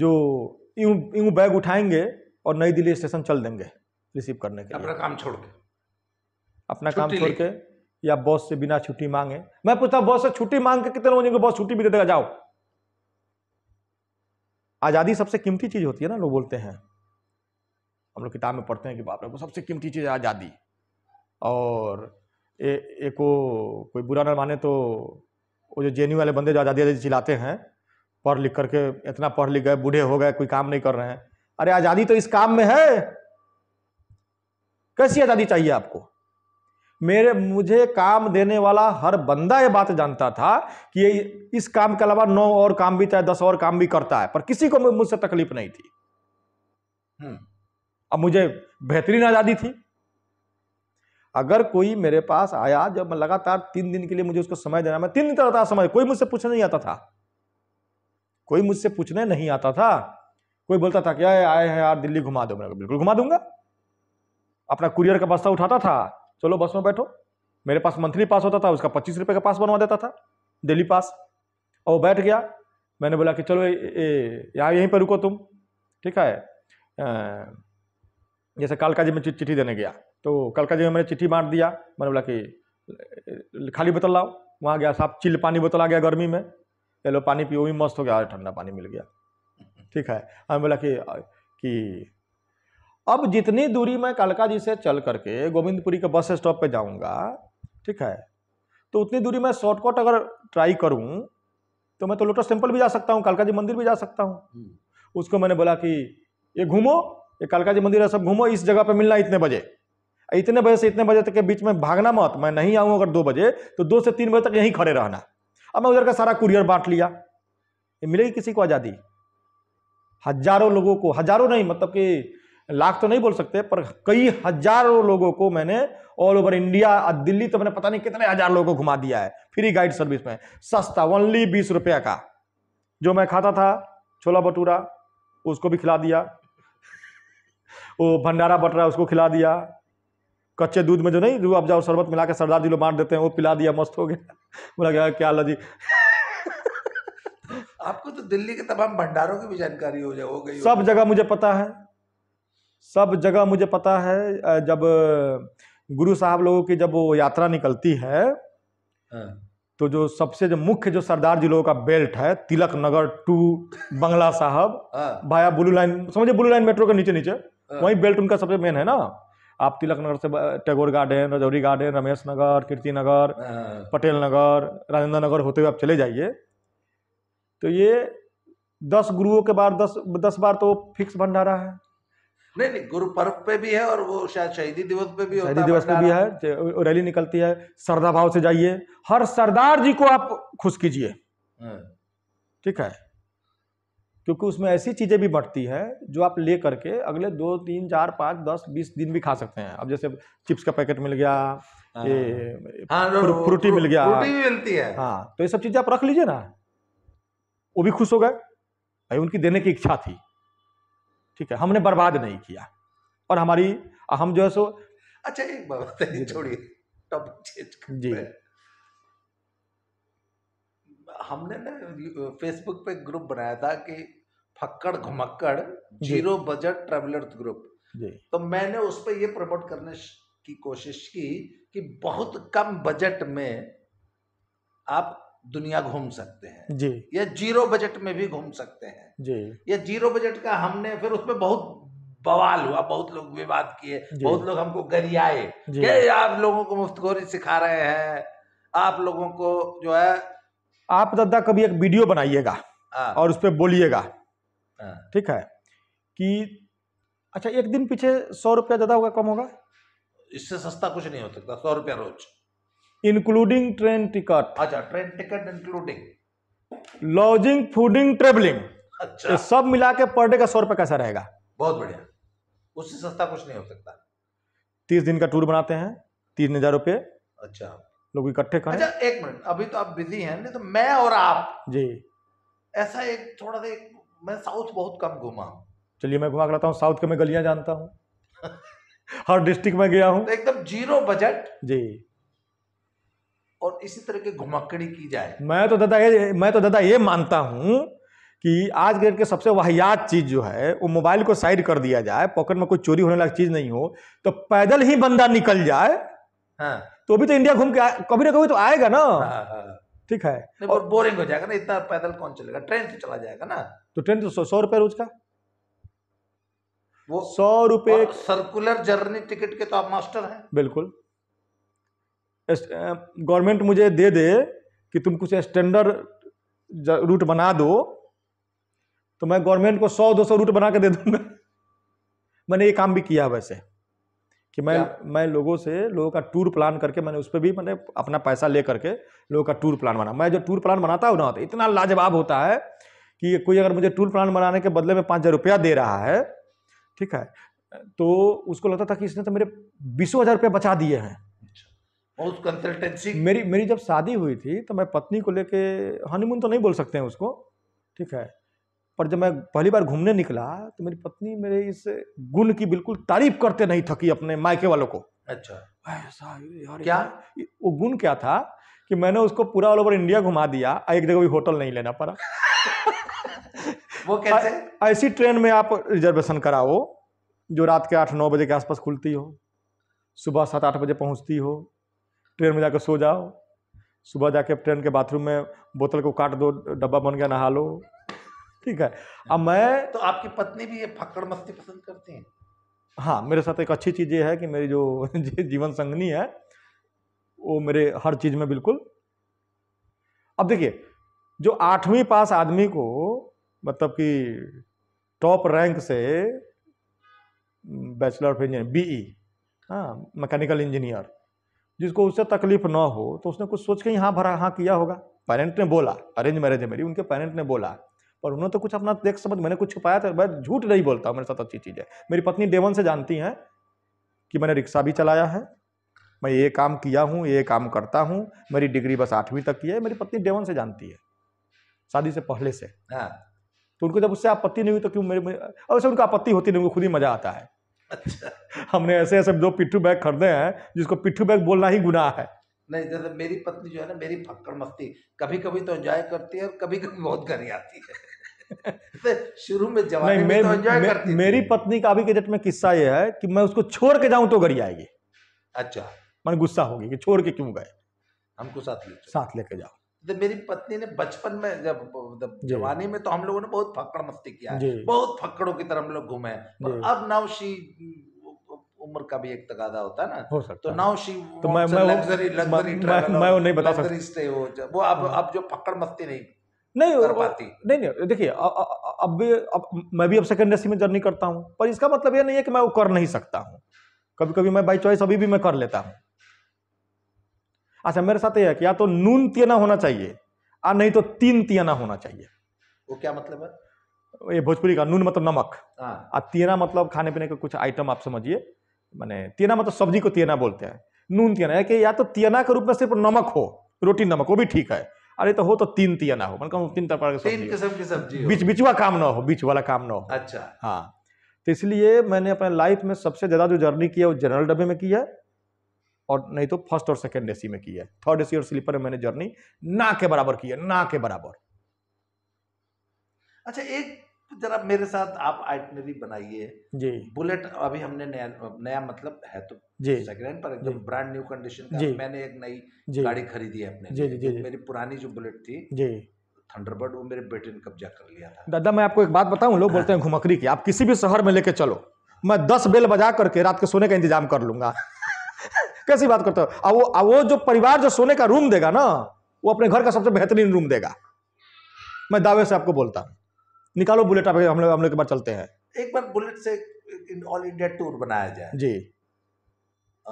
जो यूं यूं बैग उठाएंगे और नई दिल्ली स्टेशन चल देंगे रिसीव करने के अपना काम छोड़ के अपना काम छोड़ के या बॉस से बिना छुट्टी मांगे मैं पूछता बॉस से छुट्टी मांग के कितने लोगों को बॉस छुट्टी भी दे देगा जाओ आज़ादी सबसे कीमती चीज़ होती है ना लोग बोलते हैं हम लोग किताब में पढ़ते हैं कि बाप रे को सबसे कीमती चीज़ आज़ादी और एक को कोई बुरा ना माने तो वो जो जे वाले बंदे जो आज़ादी आज़ादी चिल्लाते हैं पढ़ लिख करके इतना पढ़ लिख गए बूढ़े हो गए कोई काम नहीं कर रहे हैं अरे आज़ादी तो इस काम में है कैसी आज़ादी चाहिए आपको मेरे मुझे काम देने वाला हर बंदा ये बात जानता था कि ये इस काम के अलावा नौ और काम भी चाहे दस और काम भी करता है पर किसी को मुझसे तकलीफ नहीं थी हम्म। अब मुझे बेहतरीन आज़ादी थी अगर कोई मेरे पास आया जब मैं लगातार तीन दिन के लिए मुझे उसको समय देना मैं तीन दिन तक समय कोई मुझसे पूछने नहीं आता था कोई मुझसे पूछने नहीं आता था कोई बोलता था क्या आए हैं यार दिल्ली घुमा दो मैं बिल्कुल घुमा दूंगा अपना कुरियर का बस्ता उठाता था चलो बस में बैठो मेरे पास मंथली पास होता था उसका पच्चीस रुपये का पास बनवा देता था दिल्ली पास और वो बैठ गया मैंने बोला कि चलो यहाँ यहीं पर रुको तुम ठीक है जैसे कालका जी में चिट्ठी देने गया तो कालका जी में मैंने चिट्ठी बांट दिया मैंने बोला कि खाली बोतल लाओ वहाँ गया साफ चिल पानी बोतल आ गया गर्मी में चलो पानी पियो भी मस्त हो गया ठंडा पानी मिल गया ठीक है हमें बोला कि कि अब जितनी दूरी मैं कालका जी से चल करके गोविंदपुरी के बस स्टॉप पे जाऊंगा ठीक है तो उतनी दूरी मैं शॉर्टकट अगर ट्राई करूं तो मैं तो लोटस टेम्पल भी जा सकता हूं कालका जी मंदिर भी जा सकता हूं हम्म। उसको मैंने बोला कि ये घूमो ये कालका जी मंदिर है सब घूमो इस जगह पे मिलना इतने बजे इतने बजे से इतने बजे तक के बीच में भागना मत मैं नहीं आऊँ अगर दो बजे तो दो से तीन बजे तक यहीं खड़े रहना अब मैं उधर का सारा कुरियर बांट लिया ये मिलेगी किसी को आज़ादी हजारों लोगों को हजारों नहीं मतलब कि लाख तो नहीं बोल सकते पर कई हजारों लोगों को मैंने ऑल ओवर इंडिया दिल्ली तो मैंने पता नहीं कितने हजार लोगों को घुमा दिया है फ्री गाइड सर्विस में सस्ता ओनली बीस रुपया का जो मैं खाता था छोला भटूरा उसको भी खिला दिया वो भंडारा बट रहा है उसको खिला दिया कच्चे दूध में जो नहीं रू अफजा और शरबत मिला के सरदार जी लोग मार देते हैं वो पिला दिया मस्त हो गया *laughs* बोला गया क्या अल्लाह जी *laughs* आपको तो दिल्ली के तमाम भंडारों की भी जानकारी हो जाए हो गई सब जगह मुझे पता है सब जगह मुझे पता है जब गुरु साहब लोगों की जब वो यात्रा निकलती है हाँ। तो जो सबसे जो मुख्य जो सरदार जी लोगों का बेल्ट है तिलक नगर टू बंगला साहब हाँ। भाया ब्लू लाइन समझे ब्लू लाइन मेट्रो के नीचे नीचे हाँ। वही बेल्ट उनका सबसे मेन है ना आप तिलक नगर से टैगोर गार्डन रजौरी गार्डन रमेश नगर कीर्ति नगर हाँ। पटेल नगर राजेंद्र नगर होते हुए आप चले जाइए तो ये दस गुरुओं के बाद दस दस बार तो फिक्स भंडारा है नहीं नहीं गुरु पर्व पे भी है और वो शायद शहीदी दिवस पे भी शहीदी दिवस पे भी है रैली निकलती है श्रद्धा भाव से जाइए हर सरदार जी को आप खुश कीजिए हाँ। ठीक है क्योंकि उसमें ऐसी चीज़ें भी बढ़ती है जो आप ले करके अगले दो तीन चार पाँच दस बीस दिन भी खा सकते हैं अब जैसे चिप्स का पैकेट मिल गया हाँ। ये हाँ, फ्रू, फ्रूटी मिल गया फ्रूटी भी मिलती है हाँ तो ये सब चीज़ें आप रख लीजिए ना वो भी खुश हो गए भाई उनकी देने की इच्छा थी ठीक है हमने बर्बाद नहीं किया और हमारी हम जो है सो अच्छा एक बात छोड़िए टॉपिक चेंज जी हमने ना फेसबुक पे ग्रुप बनाया था कि फक्कड़ घुमक्कड़ जीरो बजट ट्रेवलर ग्रुप तो मैंने उस पर यह प्रमोट करने की कोशिश की कि बहुत कम बजट में आप दुनिया घूम सकते हैं जी या जीरो बजट में भी घूम सकते हैं जी या जीरो बजट का हमने फिर उसमें बहुत बवाल हुआ बहुत लोग विवाद किए बहुत लोग हमको गरियाए कि आप लोगों को मुफ्तखोरी सिखा रहे हैं आप लोगों को जो है आप दादा कभी एक वीडियो बनाइएगा हाँ। और उस पर बोलिएगा हाँ। ठीक है कि अच्छा एक दिन पीछे सौ रुपया ज़्यादा होगा कम होगा इससे सस्ता कुछ नहीं हो सकता सौ रुपया रोज इंक्लूडिंग ट्रेन टिकट अच्छा train ticket including lodging fooding travelling अच्छा सब मिला के पर डे का सौ रुपया कैसा रहेगा बहुत बढ़िया उससे सस्ता कुछ नहीं हो सकता तीस दिन का टूर बनाते हैं तीन हजार रुपये अच्छा लोग इकट्ठे करें अच्छा एक मिनट अभी तो आप बिजी हैं नहीं तो मैं और आप जी ऐसा एक थोड़ा सा एक मैं साउथ बहुत कम घूमा चलिए मैं घुमा कराता हूँ साउथ की मैं गलियाँ जानता हूँ *laughs* हर डिस्ट्रिक्ट में गया हूँ तो एकदम जीरो बजट जी और इसी तरह के घुमक्कड़ी की जाए मैं तो दादा ये मैं तो दादा ये मानता हूँ कि आज डेट के सबसे वाहियात चीज़ जो है वो मोबाइल को साइड कर दिया जाए पॉकेट में कोई चोरी होने लायक चीज़ नहीं हो तो पैदल ही बंदा निकल जाए हाँ। तो भी तो इंडिया घूम के कभी ना कभी तो आएगा ना हाँ, हाँ। ठीक है और बोरिंग हो जाएगा ना इतना पैदल कौन चलेगा ट्रेन से चला जाएगा ना तो ट्रेन तो सौ रुपए रोज का वो सौ रुपए सर्कुलर जर्नी टिकट के तो आप मास्टर हैं बिल्कुल गवर्नमेंट मुझे दे दे कि तुम कुछ स्टैंडर्ड रूट बना दो तो मैं गवर्नमेंट को सौ दो सौ रूट बना के दे दूंगा *laughs* मैंने ये काम भी किया वैसे कि मैं मैं लोगों से लोगों का टूर प्लान करके मैंने उस पर भी मैंने अपना पैसा ले करके लोगों का टूर प्लान बना मैं जो टूर प्लान बनाता हूँ ना तो इतना लाजवाब होता है कि कोई अगर मुझे टूर प्लान बनाने के बदले में पाँच हज़ार रुपया दे रहा है ठीक है तो उसको लगता था कि इसने तो मेरे बीसों हज़ार रुपये बचा दिए हैं अच्छा। और उस कंसल्टेंसी मेरी मेरी जब शादी हुई थी तो मैं पत्नी को लेके हनीमून तो नहीं बोल सकते हैं उसको ठीक है पर जब मैं पहली बार घूमने निकला तो मेरी पत्नी मेरे इस गुण की बिल्कुल तारीफ करते नहीं थकी अपने मायके वालों को अच्छा ऐसा यार क्या वो गुण क्या था कि मैंने उसको पूरा ऑल ओवर इंडिया घुमा दिया एक जगह भी होटल नहीं लेना पड़ा वो कैसे ऐसी ट्रेन में आप रिजर्वेशन कराओ जो रात के आठ नौ बजे के आसपास खुलती हो सुबह सात आठ बजे पहुंचती हो ट्रेन में जाकर सो जाओ सुबह जाके ट्रेन के बाथरूम में बोतल को काट दो डब्बा बन गया नहा लो ठीक है हाँ। अब मैं तो आपकी पत्नी भी ये फक्कड़ मस्ती पसंद करती हैं हाँ मेरे साथ एक अच्छी चीज़ ये है कि मेरी जो *laughs* जीवन संगनी है वो मेरे हर चीज़ में बिल्कुल अब देखिए जो आठवीं पास आदमी को मतलब कि टॉप रैंक से बैचलर ऑफ इंजीनियर बीई हाँ मैकेनिकल इंजीनियर जिसको उससे तकलीफ ना हो तो उसने कुछ सोच के यहाँ भरा हाँ किया होगा पेरेंट ने बोला अरेंज मैरिज है मेरी उनके पेरेंट ने बोला पर उन्होंने तो कुछ अपना देख समझ मैंने कुछ छुपाया था मैं झूठ नहीं बोलता मेरे साथ अच्छी चीज़ है मेरी पत्नी डेवन से जानती हैं कि मैंने रिक्शा भी चलाया है मैं ये काम किया हूँ ये काम करता हूँ मेरी डिग्री बस आठवीं तक की है मेरी पत्नी डेवन से जानती है शादी से पहले से हाँ तो उनको जब उससे आपत्ति नहीं हुई तो क्यों मेरे और वैसे उनको आपत्ति होती नहीं उनको खुद ही मजा आता है अच्छा हमने ऐसे ऐसे दो पिट्ठू बैग खरीदे हैं जिसको पिट्ठू बैग बोलना ही गुनाह है नहीं जैसे मेरी पत्नी जो है ना मेरी फक्कड़ मस्ती कभी कभी तो एंजॉय करती है और कभी कभी बहुत गरी आती है तो शुरू में नहीं, में तो एंजॉय करती मेरी पत्नी का अभी के डेट में किस्सा यह है कि मैं उसको छोड़ के जाऊं तो गरी आएगी अच्छा मन गुस्सा होगी कि छोड़ के क्यों गए हमको साथ ले साथ लेके जाओ तो मेरी पत्नी ने बचपन में जब जवानी में तो हम लोगों ने बहुत फक्कड़ मस्ती किया बहुत फक्कड़ों की तरह हम लोग घूमे अब नाउ शी उम्र का भी एक तकादा होता है ना हो सकता तो नाउ शी तो मैं मैं लग्जरी लग्जरी मैं मैं वो नहीं बता सकता स्टे हो वो आप आप जो पकड़ मस्ती नहीं नहीं कर पाती नहीं नहीं देखिए अब भी अब मैं भी अब सेकंड एसी में जर्नी करता हूँ पर इसका मतलब ये नहीं है कि मैं वो कर नहीं सकता हूँ कभी कभी मैं बाई चॉइस अभी भी मैं कर लेता हूँ अच्छा मेरे साथ ये है कि या तो नून तियना होना चाहिए और नहीं तो तीन तियना होना चाहिए वो क्या मतलब है ये भोजपुरी का नून मतलब नमक हाँ। आ तीना मतलब खाने पीने का कुछ आइटम आप समझिए माने तेना मतलब सब्जी को तेना बोलते हैं नून तेना है कि या तो तेना के रूप में सिर्फ नमक हो रोटी नमक वो भी ठीक है अरे तो हो तो तीन तियना हो मतलब कम तीन प्रकार के तीन किस्म की सब्जी बीच बीच बीचवा काम ना हो बीच वाला काम ना हो अच्छा हाँ तो इसलिए मैंने अपने लाइफ में सबसे ज़्यादा जो जर्नी किया वो जनरल डब्बे में किया और नहीं तो फर्स्ट और सेकेंड एसी में किया थर्ड एसी और स्लीपर में मैंने जर्नी ना के बराबर किया ना के बराबर अच्छा एक जरा मेरे साथ आप आइटनरी बनाइए जी बुलेट अभी हमने नया नया मतलब है तो जी सेकंड पर एकदम ब्रांड न्यू कंडीशन का मैंने एक नई गाड़ी खरीदी है अपने जी, जी, जी, मेरी पुरानी जो बुलेट थी जी थंडरबर्ड वो मेरे बेटे ने कब्जा कर लिया था दादा मैं आपको एक बात बताऊं लोग बोलते हैं घुमकरी की आप किसी भी शहर में लेके चलो मैं दस बेल बजा करके रात के सोने का इंतजाम कर लूंगा *laughs* कैसी बात करते हो वो वो जो परिवार जो सोने का रूम देगा ना वो अपने घर का सबसे बेहतरीन रूम देगा मैं दावे से आपको बोलता हूँ निकालो बुलेट आप हम लोग हम लोग के पास चलते हैं एक बार बुलेट से ऑल इंडिया टूर बनाया जाए जी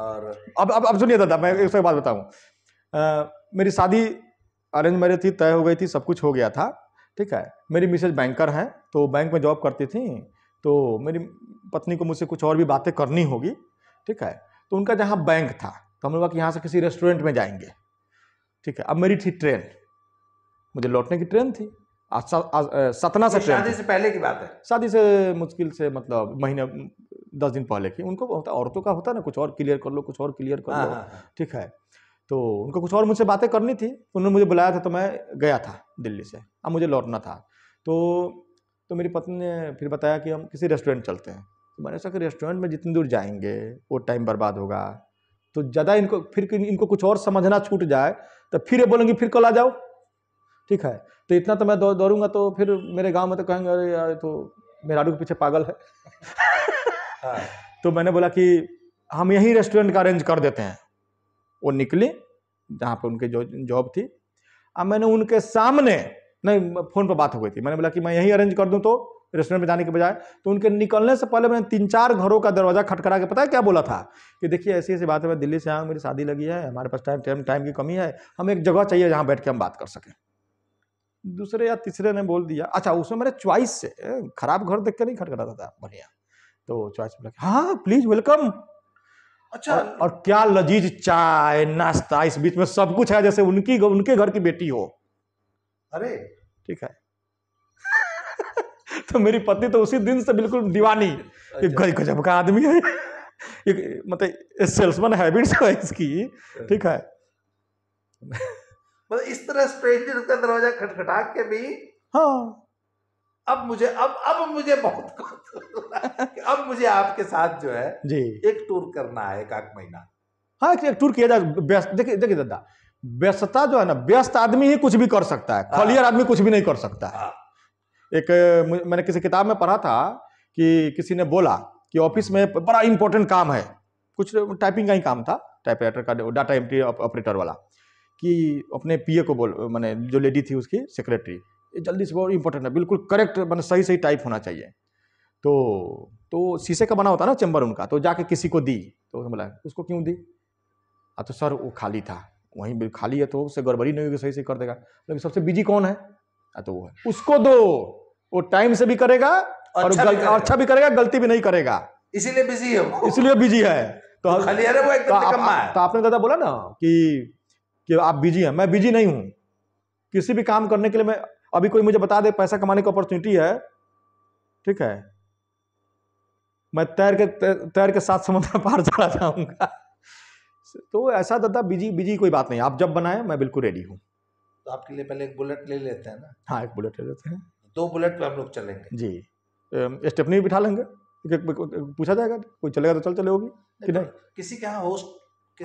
और अब अब अब सुनिए दादा मैं एक बात बताऊँ मेरी शादी अरेंज मैरिज थी तय हो गई थी सब कुछ हो गया था ठीक है मेरी मिसेज बैंकर हैं तो बैंक में जॉब करती थी तो मेरी पत्नी को मुझसे कुछ और भी बातें करनी होगी ठीक है तो उनका जहाँ बैंक था तो हम लोग यहाँ से किसी रेस्टोरेंट में जाएंगे ठीक है अब मेरी थी ट्रेन मुझे लौटने की ट्रेन थी सतना से शादी से पहले की बात है शादी से मुश्किल से मतलब महीने दस दिन पहले की उनको होता औरतों का होता है ना कुछ और क्लियर कर लो कुछ और क्लियर कर हाँ, लो हाँ, हाँ। ठीक है तो उनको कुछ और मुझसे बातें करनी थी उन्होंने मुझे बुलाया था तो मैं गया था दिल्ली से अब मुझे लौटना था तो तो मेरी पत्नी ने फिर बताया कि हम किसी रेस्टोरेंट चलते हैं तो मैंने सोचा कि रेस्टोरेंट में जितनी दूर जाएंगे वो टाइम बर्बाद होगा तो ज़्यादा इनको फिर इनको कुछ और समझना छूट जाए तो फिर ये बोलेंगे फिर कल आ जाओ ठीक है तो इतना तो मैं दौड़ूंगा तो फिर मेरे गाँव में तो कहेंगे अरे यार तो मेरा आड़ू के पीछे पागल है हाँ। *laughs* तो मैंने बोला कि हम यहीं रेस्टोरेंट का अरेंज कर देते हैं वो निकली जहाँ पर उनकी जॉब थी अब मैंने उनके सामने नहीं फ़ोन पर बात हो गई थी मैंने बोला कि मैं यहीं अरेंज कर दूँ तो रेस्टोरेंट में जाने के बजाय तो उनके निकलने से पहले मैंने तीन चार घरों का दरवाज़ा खटखटा के पता है क्या बोला था कि देखिए ऐसी ऐसी बात है मैं दिल्ली से हूँ मेरी शादी लगी है हमारे पास टाइम टाइम टाइम की कमी है हमें एक जगह चाहिए जहाँ बैठ के हम बात कर सकें दूसरे या तीसरे ने बोल दिया अच्छा उसमें मेरे च्वाइस से खराब घर देख के नहीं खटखटाता था बढ़िया तो च्वाइस बोला हाँ प्लीज हाँ, वेलकम अच्छा और, और क्या लजीज चाय नाश्ता इस बीच में सब कुछ है जैसे उनकी उनके घर की बेटी हो अरे ठीक है *laughs* तो मेरी पत्नी तो उसी दिन से बिल्कुल दीवानी अच्छा। गजब का आदमी है *laughs* मतलब सेल्समैन हैबिट्स है इसकी अच्छा। ठीक है मतलब इस तरह स्ट्रेंजर का दरवाजा खटखटा के भी हाँ अब मुझे अब अब मुझे बहुत *laughs* अब मुझे आपके साथ जो है जी एक टूर करना है एक आध महीना हाँ एक एक टूर किया जाए व्यस्त देखिए देखिए दादा व्यस्तता जो है ना व्यस्त आदमी ही कुछ भी कर सकता है खलियर हाँ। आदमी कुछ भी नहीं कर सकता है हाँ। एक मैंने किसी किताब में पढ़ा था कि किसी ने बोला कि ऑफिस में बड़ा इंपॉर्टेंट काम है कुछ टाइपिंग का ही काम था टाइपराइटर का डाटा एंट्री ऑपरेटर वाला कि अपने पीए को बोल मैंने जो लेडी थी उसकी सेक्रेटरी ये जल्दी से बहुत इंपॉर्टेंट है बिल्कुल करेक्ट मैंने सही सही टाइप होना चाहिए तो तो शीशे का बना होता ना चैम्बर उनका तो जाके किसी को दी तो उसने बोला उसको क्यों दी आ हाँ, तो सर वो खाली था वहीं खाली है तो उससे गड़बड़ी नहीं होगी सही से कर देगा लेकिन सबसे बिजी कौन है आ हाँ, तो वो है उसको दो वो टाइम से भी करेगा अच्छा और अच्छा, भी, करेगा। अच्छा भी करेगा गलती भी नहीं करेगा इसीलिए बिजी है इसलिए बिजी है तो, तो, तो, तो आपने दादा बोला ना कि कि आप बिजी हैं मैं बिजी नहीं हूँ किसी भी काम करने के लिए मैं अभी कोई मुझे बता दे पैसा कमाने की अपॉर्चुनिटी है ठीक है मैं तैर के तैर के साथ समुद्र पार *laughs* चला जाऊंगा तो ऐसा दादा बिजी बिजी कोई बात नहीं आप जब बनाए मैं बिल्कुल रेडी हूँ तो आपके लिए पहले एक बुलेट ले लेते हैं ना हाँ एक बुलेट ले लेते हैं दो बुलेट पे हम लोग चलेंगे जी स्टेपनी भी बिठा लेंगे पूछा जाएगा कोई चलेगा तो चल चले होगी कि नहीं किसी के यहाँ होस्ट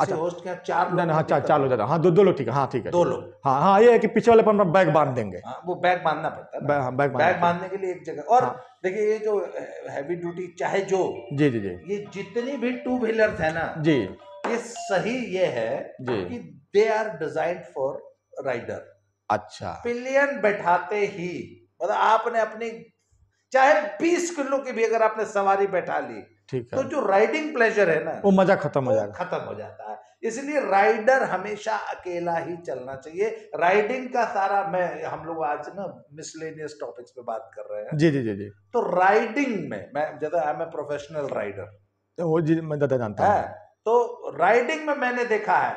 अच्छा होस्ट के चार हाँ हाँ दो दो लोग ठीक है हाँ ठीक है दो लोग हाँ हाँ ये है कि पीछे वाले पर बैग बांध देंगे हाँ, वो बैग बांधना पड़ता है बैग हाँ, बैग बांधने के लिए एक जगह और हाँ, देखिए ये जो हैवी ड्यूटी चाहे जो जी जी जी ये जितनी भी टू व्हीलर है ना जी ये सही ये है कि they are design for rider अच्छा पिलियन बैठाते ही मतलब आपने अपनी चाहे बीस किलो की भी अगर आपने सवारी बैठा ली ठीक है तो जो राइडिंग प्लेजर है ना वो मजा खत्म हो जाएगा खत्म हो जाता है इसलिए राइडर हमेशा अकेला ही चलना चाहिए राइडिंग का सारा मैं हम लोग आज ना मिसलेनियस टॉपिक्स पे बात कर रहे हैं जी जी जी जी तो राइडिंग में मैं जैसा I am a professional rider वो जी मैं ज्यादा जानता हूँ हाँ, तो राइडिंग में मैंने देखा है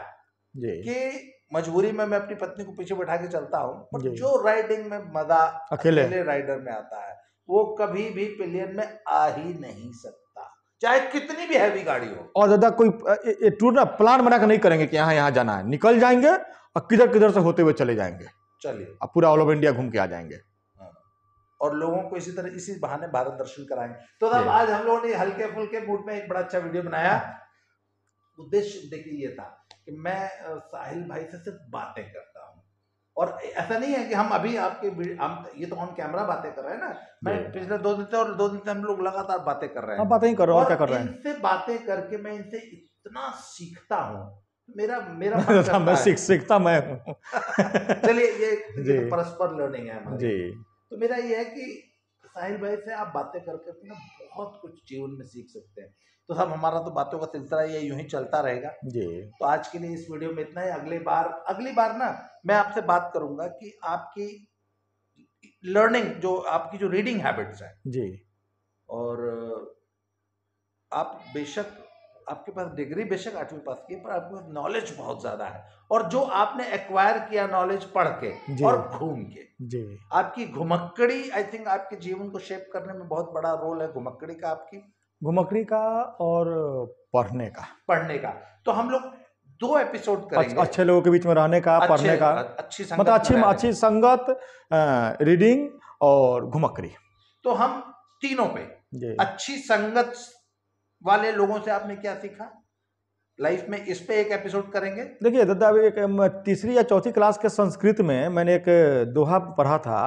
जी कि मजबूरी में मैं अपनी पत्नी को पीछे बैठा के चलता हूँ जो राइडिंग में मजा अकेले राइडर में आता है वो कभी भी पिलियन में आ ही नहीं सकता चाहे कितनी भी हैवी गाड़ी हो और दादा कोई टूर ना प्लान बनाकर नहीं करेंगे कि यहाँ यहाँ जाना है निकल जाएंगे और किधर किधर से होते हुए चले जाएंगे चलिए अब पूरा ऑल ओवर इंडिया घूम के आ जाएंगे हाँ। और लोगों को इसी तरह इसी बहाने भारत दर्शन कराएंगे तो तब आज हम लोगों ने हल्के फुल्के मूड में एक बड़ा अच्छा वीडियो बनाया उद्देश्य देखिए ये था कि मैं साहिल भाई से सिर्फ बातें कर और ऐसा नहीं है कि हम अभी आपके हम ये तो ऑन कैमरा बातें कर रहे हैं ना मैं पिछले दो दिन से और दो दिन से हम लोग लगातार बातें कर रहे हैं बातें कर रहे हैं क्या कर रहे हैं इनसे बातें करके मैं इनसे इतना सीखता हूँ मेरा मेरा *laughs* करता मैं सीख सीखता मैं *laughs* चलिए ये *laughs* तो परस्पर लर्निंग है हमारी जी तो मेरा ये है कि साहिल भाई से आप बातें करके अपना बहुत कुछ जीवन में सीख सकते हैं तो सब हमारा तो बातों का सिलसिला ये यूं ही चलता रहेगा जी तो आज के लिए इस वीडियो में इतना ही अगली बार अगली बार ना मैं आपसे बात करूंगा कि आपकी लर्निंग जो आपकी जो रीडिंग हैबिट्स है जी और आप बेशक आपके पास डिग्री बेशक आठवीं पास की पर आपके पास नॉलेज बहुत ज्यादा है और जो आपने एक्वायर किया नॉलेज पढ़ के और घूम के जी आपकी घुमक्कड़ी आई थिंक आपके जीवन को शेप करने में बहुत बड़ा रोल है घुमक्कड़ी का आपकी घुमकड़ी का और पढ़ने का पढ़ने का तो हम लोग दो एपिसोड करेंगे अच्छे लोगों के बीच में रहने का पढ़ने का अच्छी संगत मतलब अच्छी अच्छी संगत रीडिंग और घुमकड़ी तो हम तीनों पे अच्छी संगत वाले लोगों से आपने क्या सीखा लाइफ में इस पे एक एपिसोड करेंगे देखिए दादा एक तीसरी या चौथी क्लास के संस्कृत में मैंने एक दोहा पढ़ा था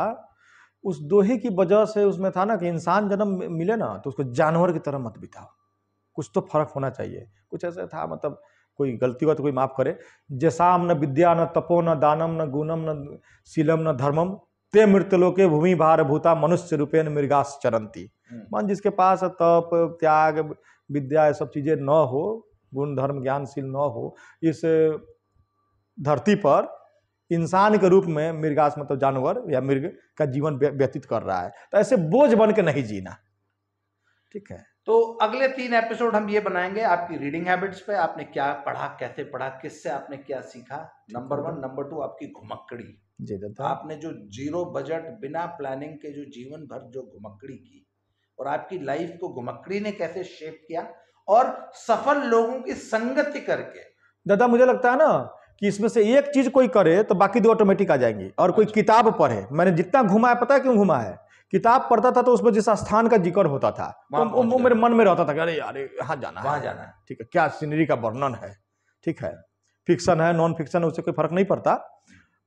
उस दोहे की वजह से उसमें था ना कि इंसान जन्म मिले ना तो उसको जानवर की तरह मत बिताओ कुछ तो फर्क होना चाहिए कुछ ऐसा था मतलब कोई गलती हुआ तो कोई माफ़ करे जैसा न विद्या न तपो न दानम न गुणम न शीलम न धर्मम ते मृतलोके भूमि भार भूता मनुष्य रूपेण मृगास चरंती हम्म। मन जिसके पास तप त्याग विद्या ये सब चीज़ें न हो गुण धर्म ज्ञानशील न हो इस धरती पर इंसान के रूप में मृगास मतलब जानवर या मृग का जीवन व्यतीत कर रहा है तो ऐसे बोझ बन के नहीं जीना ठीक है तो अगले तीन एपिसोड हम ये बनाएंगे आपकी रीडिंग हैबिट्स पे आपने क्या पढ़ा कैसे पढ़ा किससे आपने क्या सीखा नंबर वन नंबर टू आपकी घुमक्कड़ी जी तो, तो। आपने जो जीरो बजट बिना प्लानिंग के जो जीवन भर जो घुमक्कड़ी की और आपकी लाइफ को घुमक्कड़ी ने कैसे शेप किया और सफल लोगों की संगति करके दादा मुझे लगता है ना कि इसमें से एक चीज कोई करे तो बाकी दो ऑटोमेटिक आ जाएंगी और कोई अच्छा। किताब पढ़े मैंने जितना घुमा है पता है क्यों घुमा है किताब पढ़ता था तो उसमें जिस स्थान का जिक्र होता था तो वो तो मेरे मन में रहता था अरे यार यहाँ जाना वहाँ जाना है ठीक है क्या सीनरी का वर्णन है ठीक है फिक्शन है नॉन फिक्शन है उससे कोई फर्क नहीं पड़ता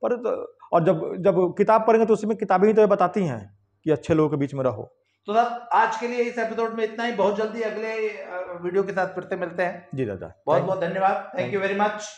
पर तो, और जब जब किताब पढ़ेंगे तो उसमें किताबें ही तो बताती हैं कि अच्छे लोगों के बीच में रहो तो दादा आज के लिए इस एपिसोड में इतना ही बहुत जल्दी अगले वीडियो के साथ फिर से मिलते हैं जी दादा बहुत बहुत धन्यवाद थैंक यू वेरी मच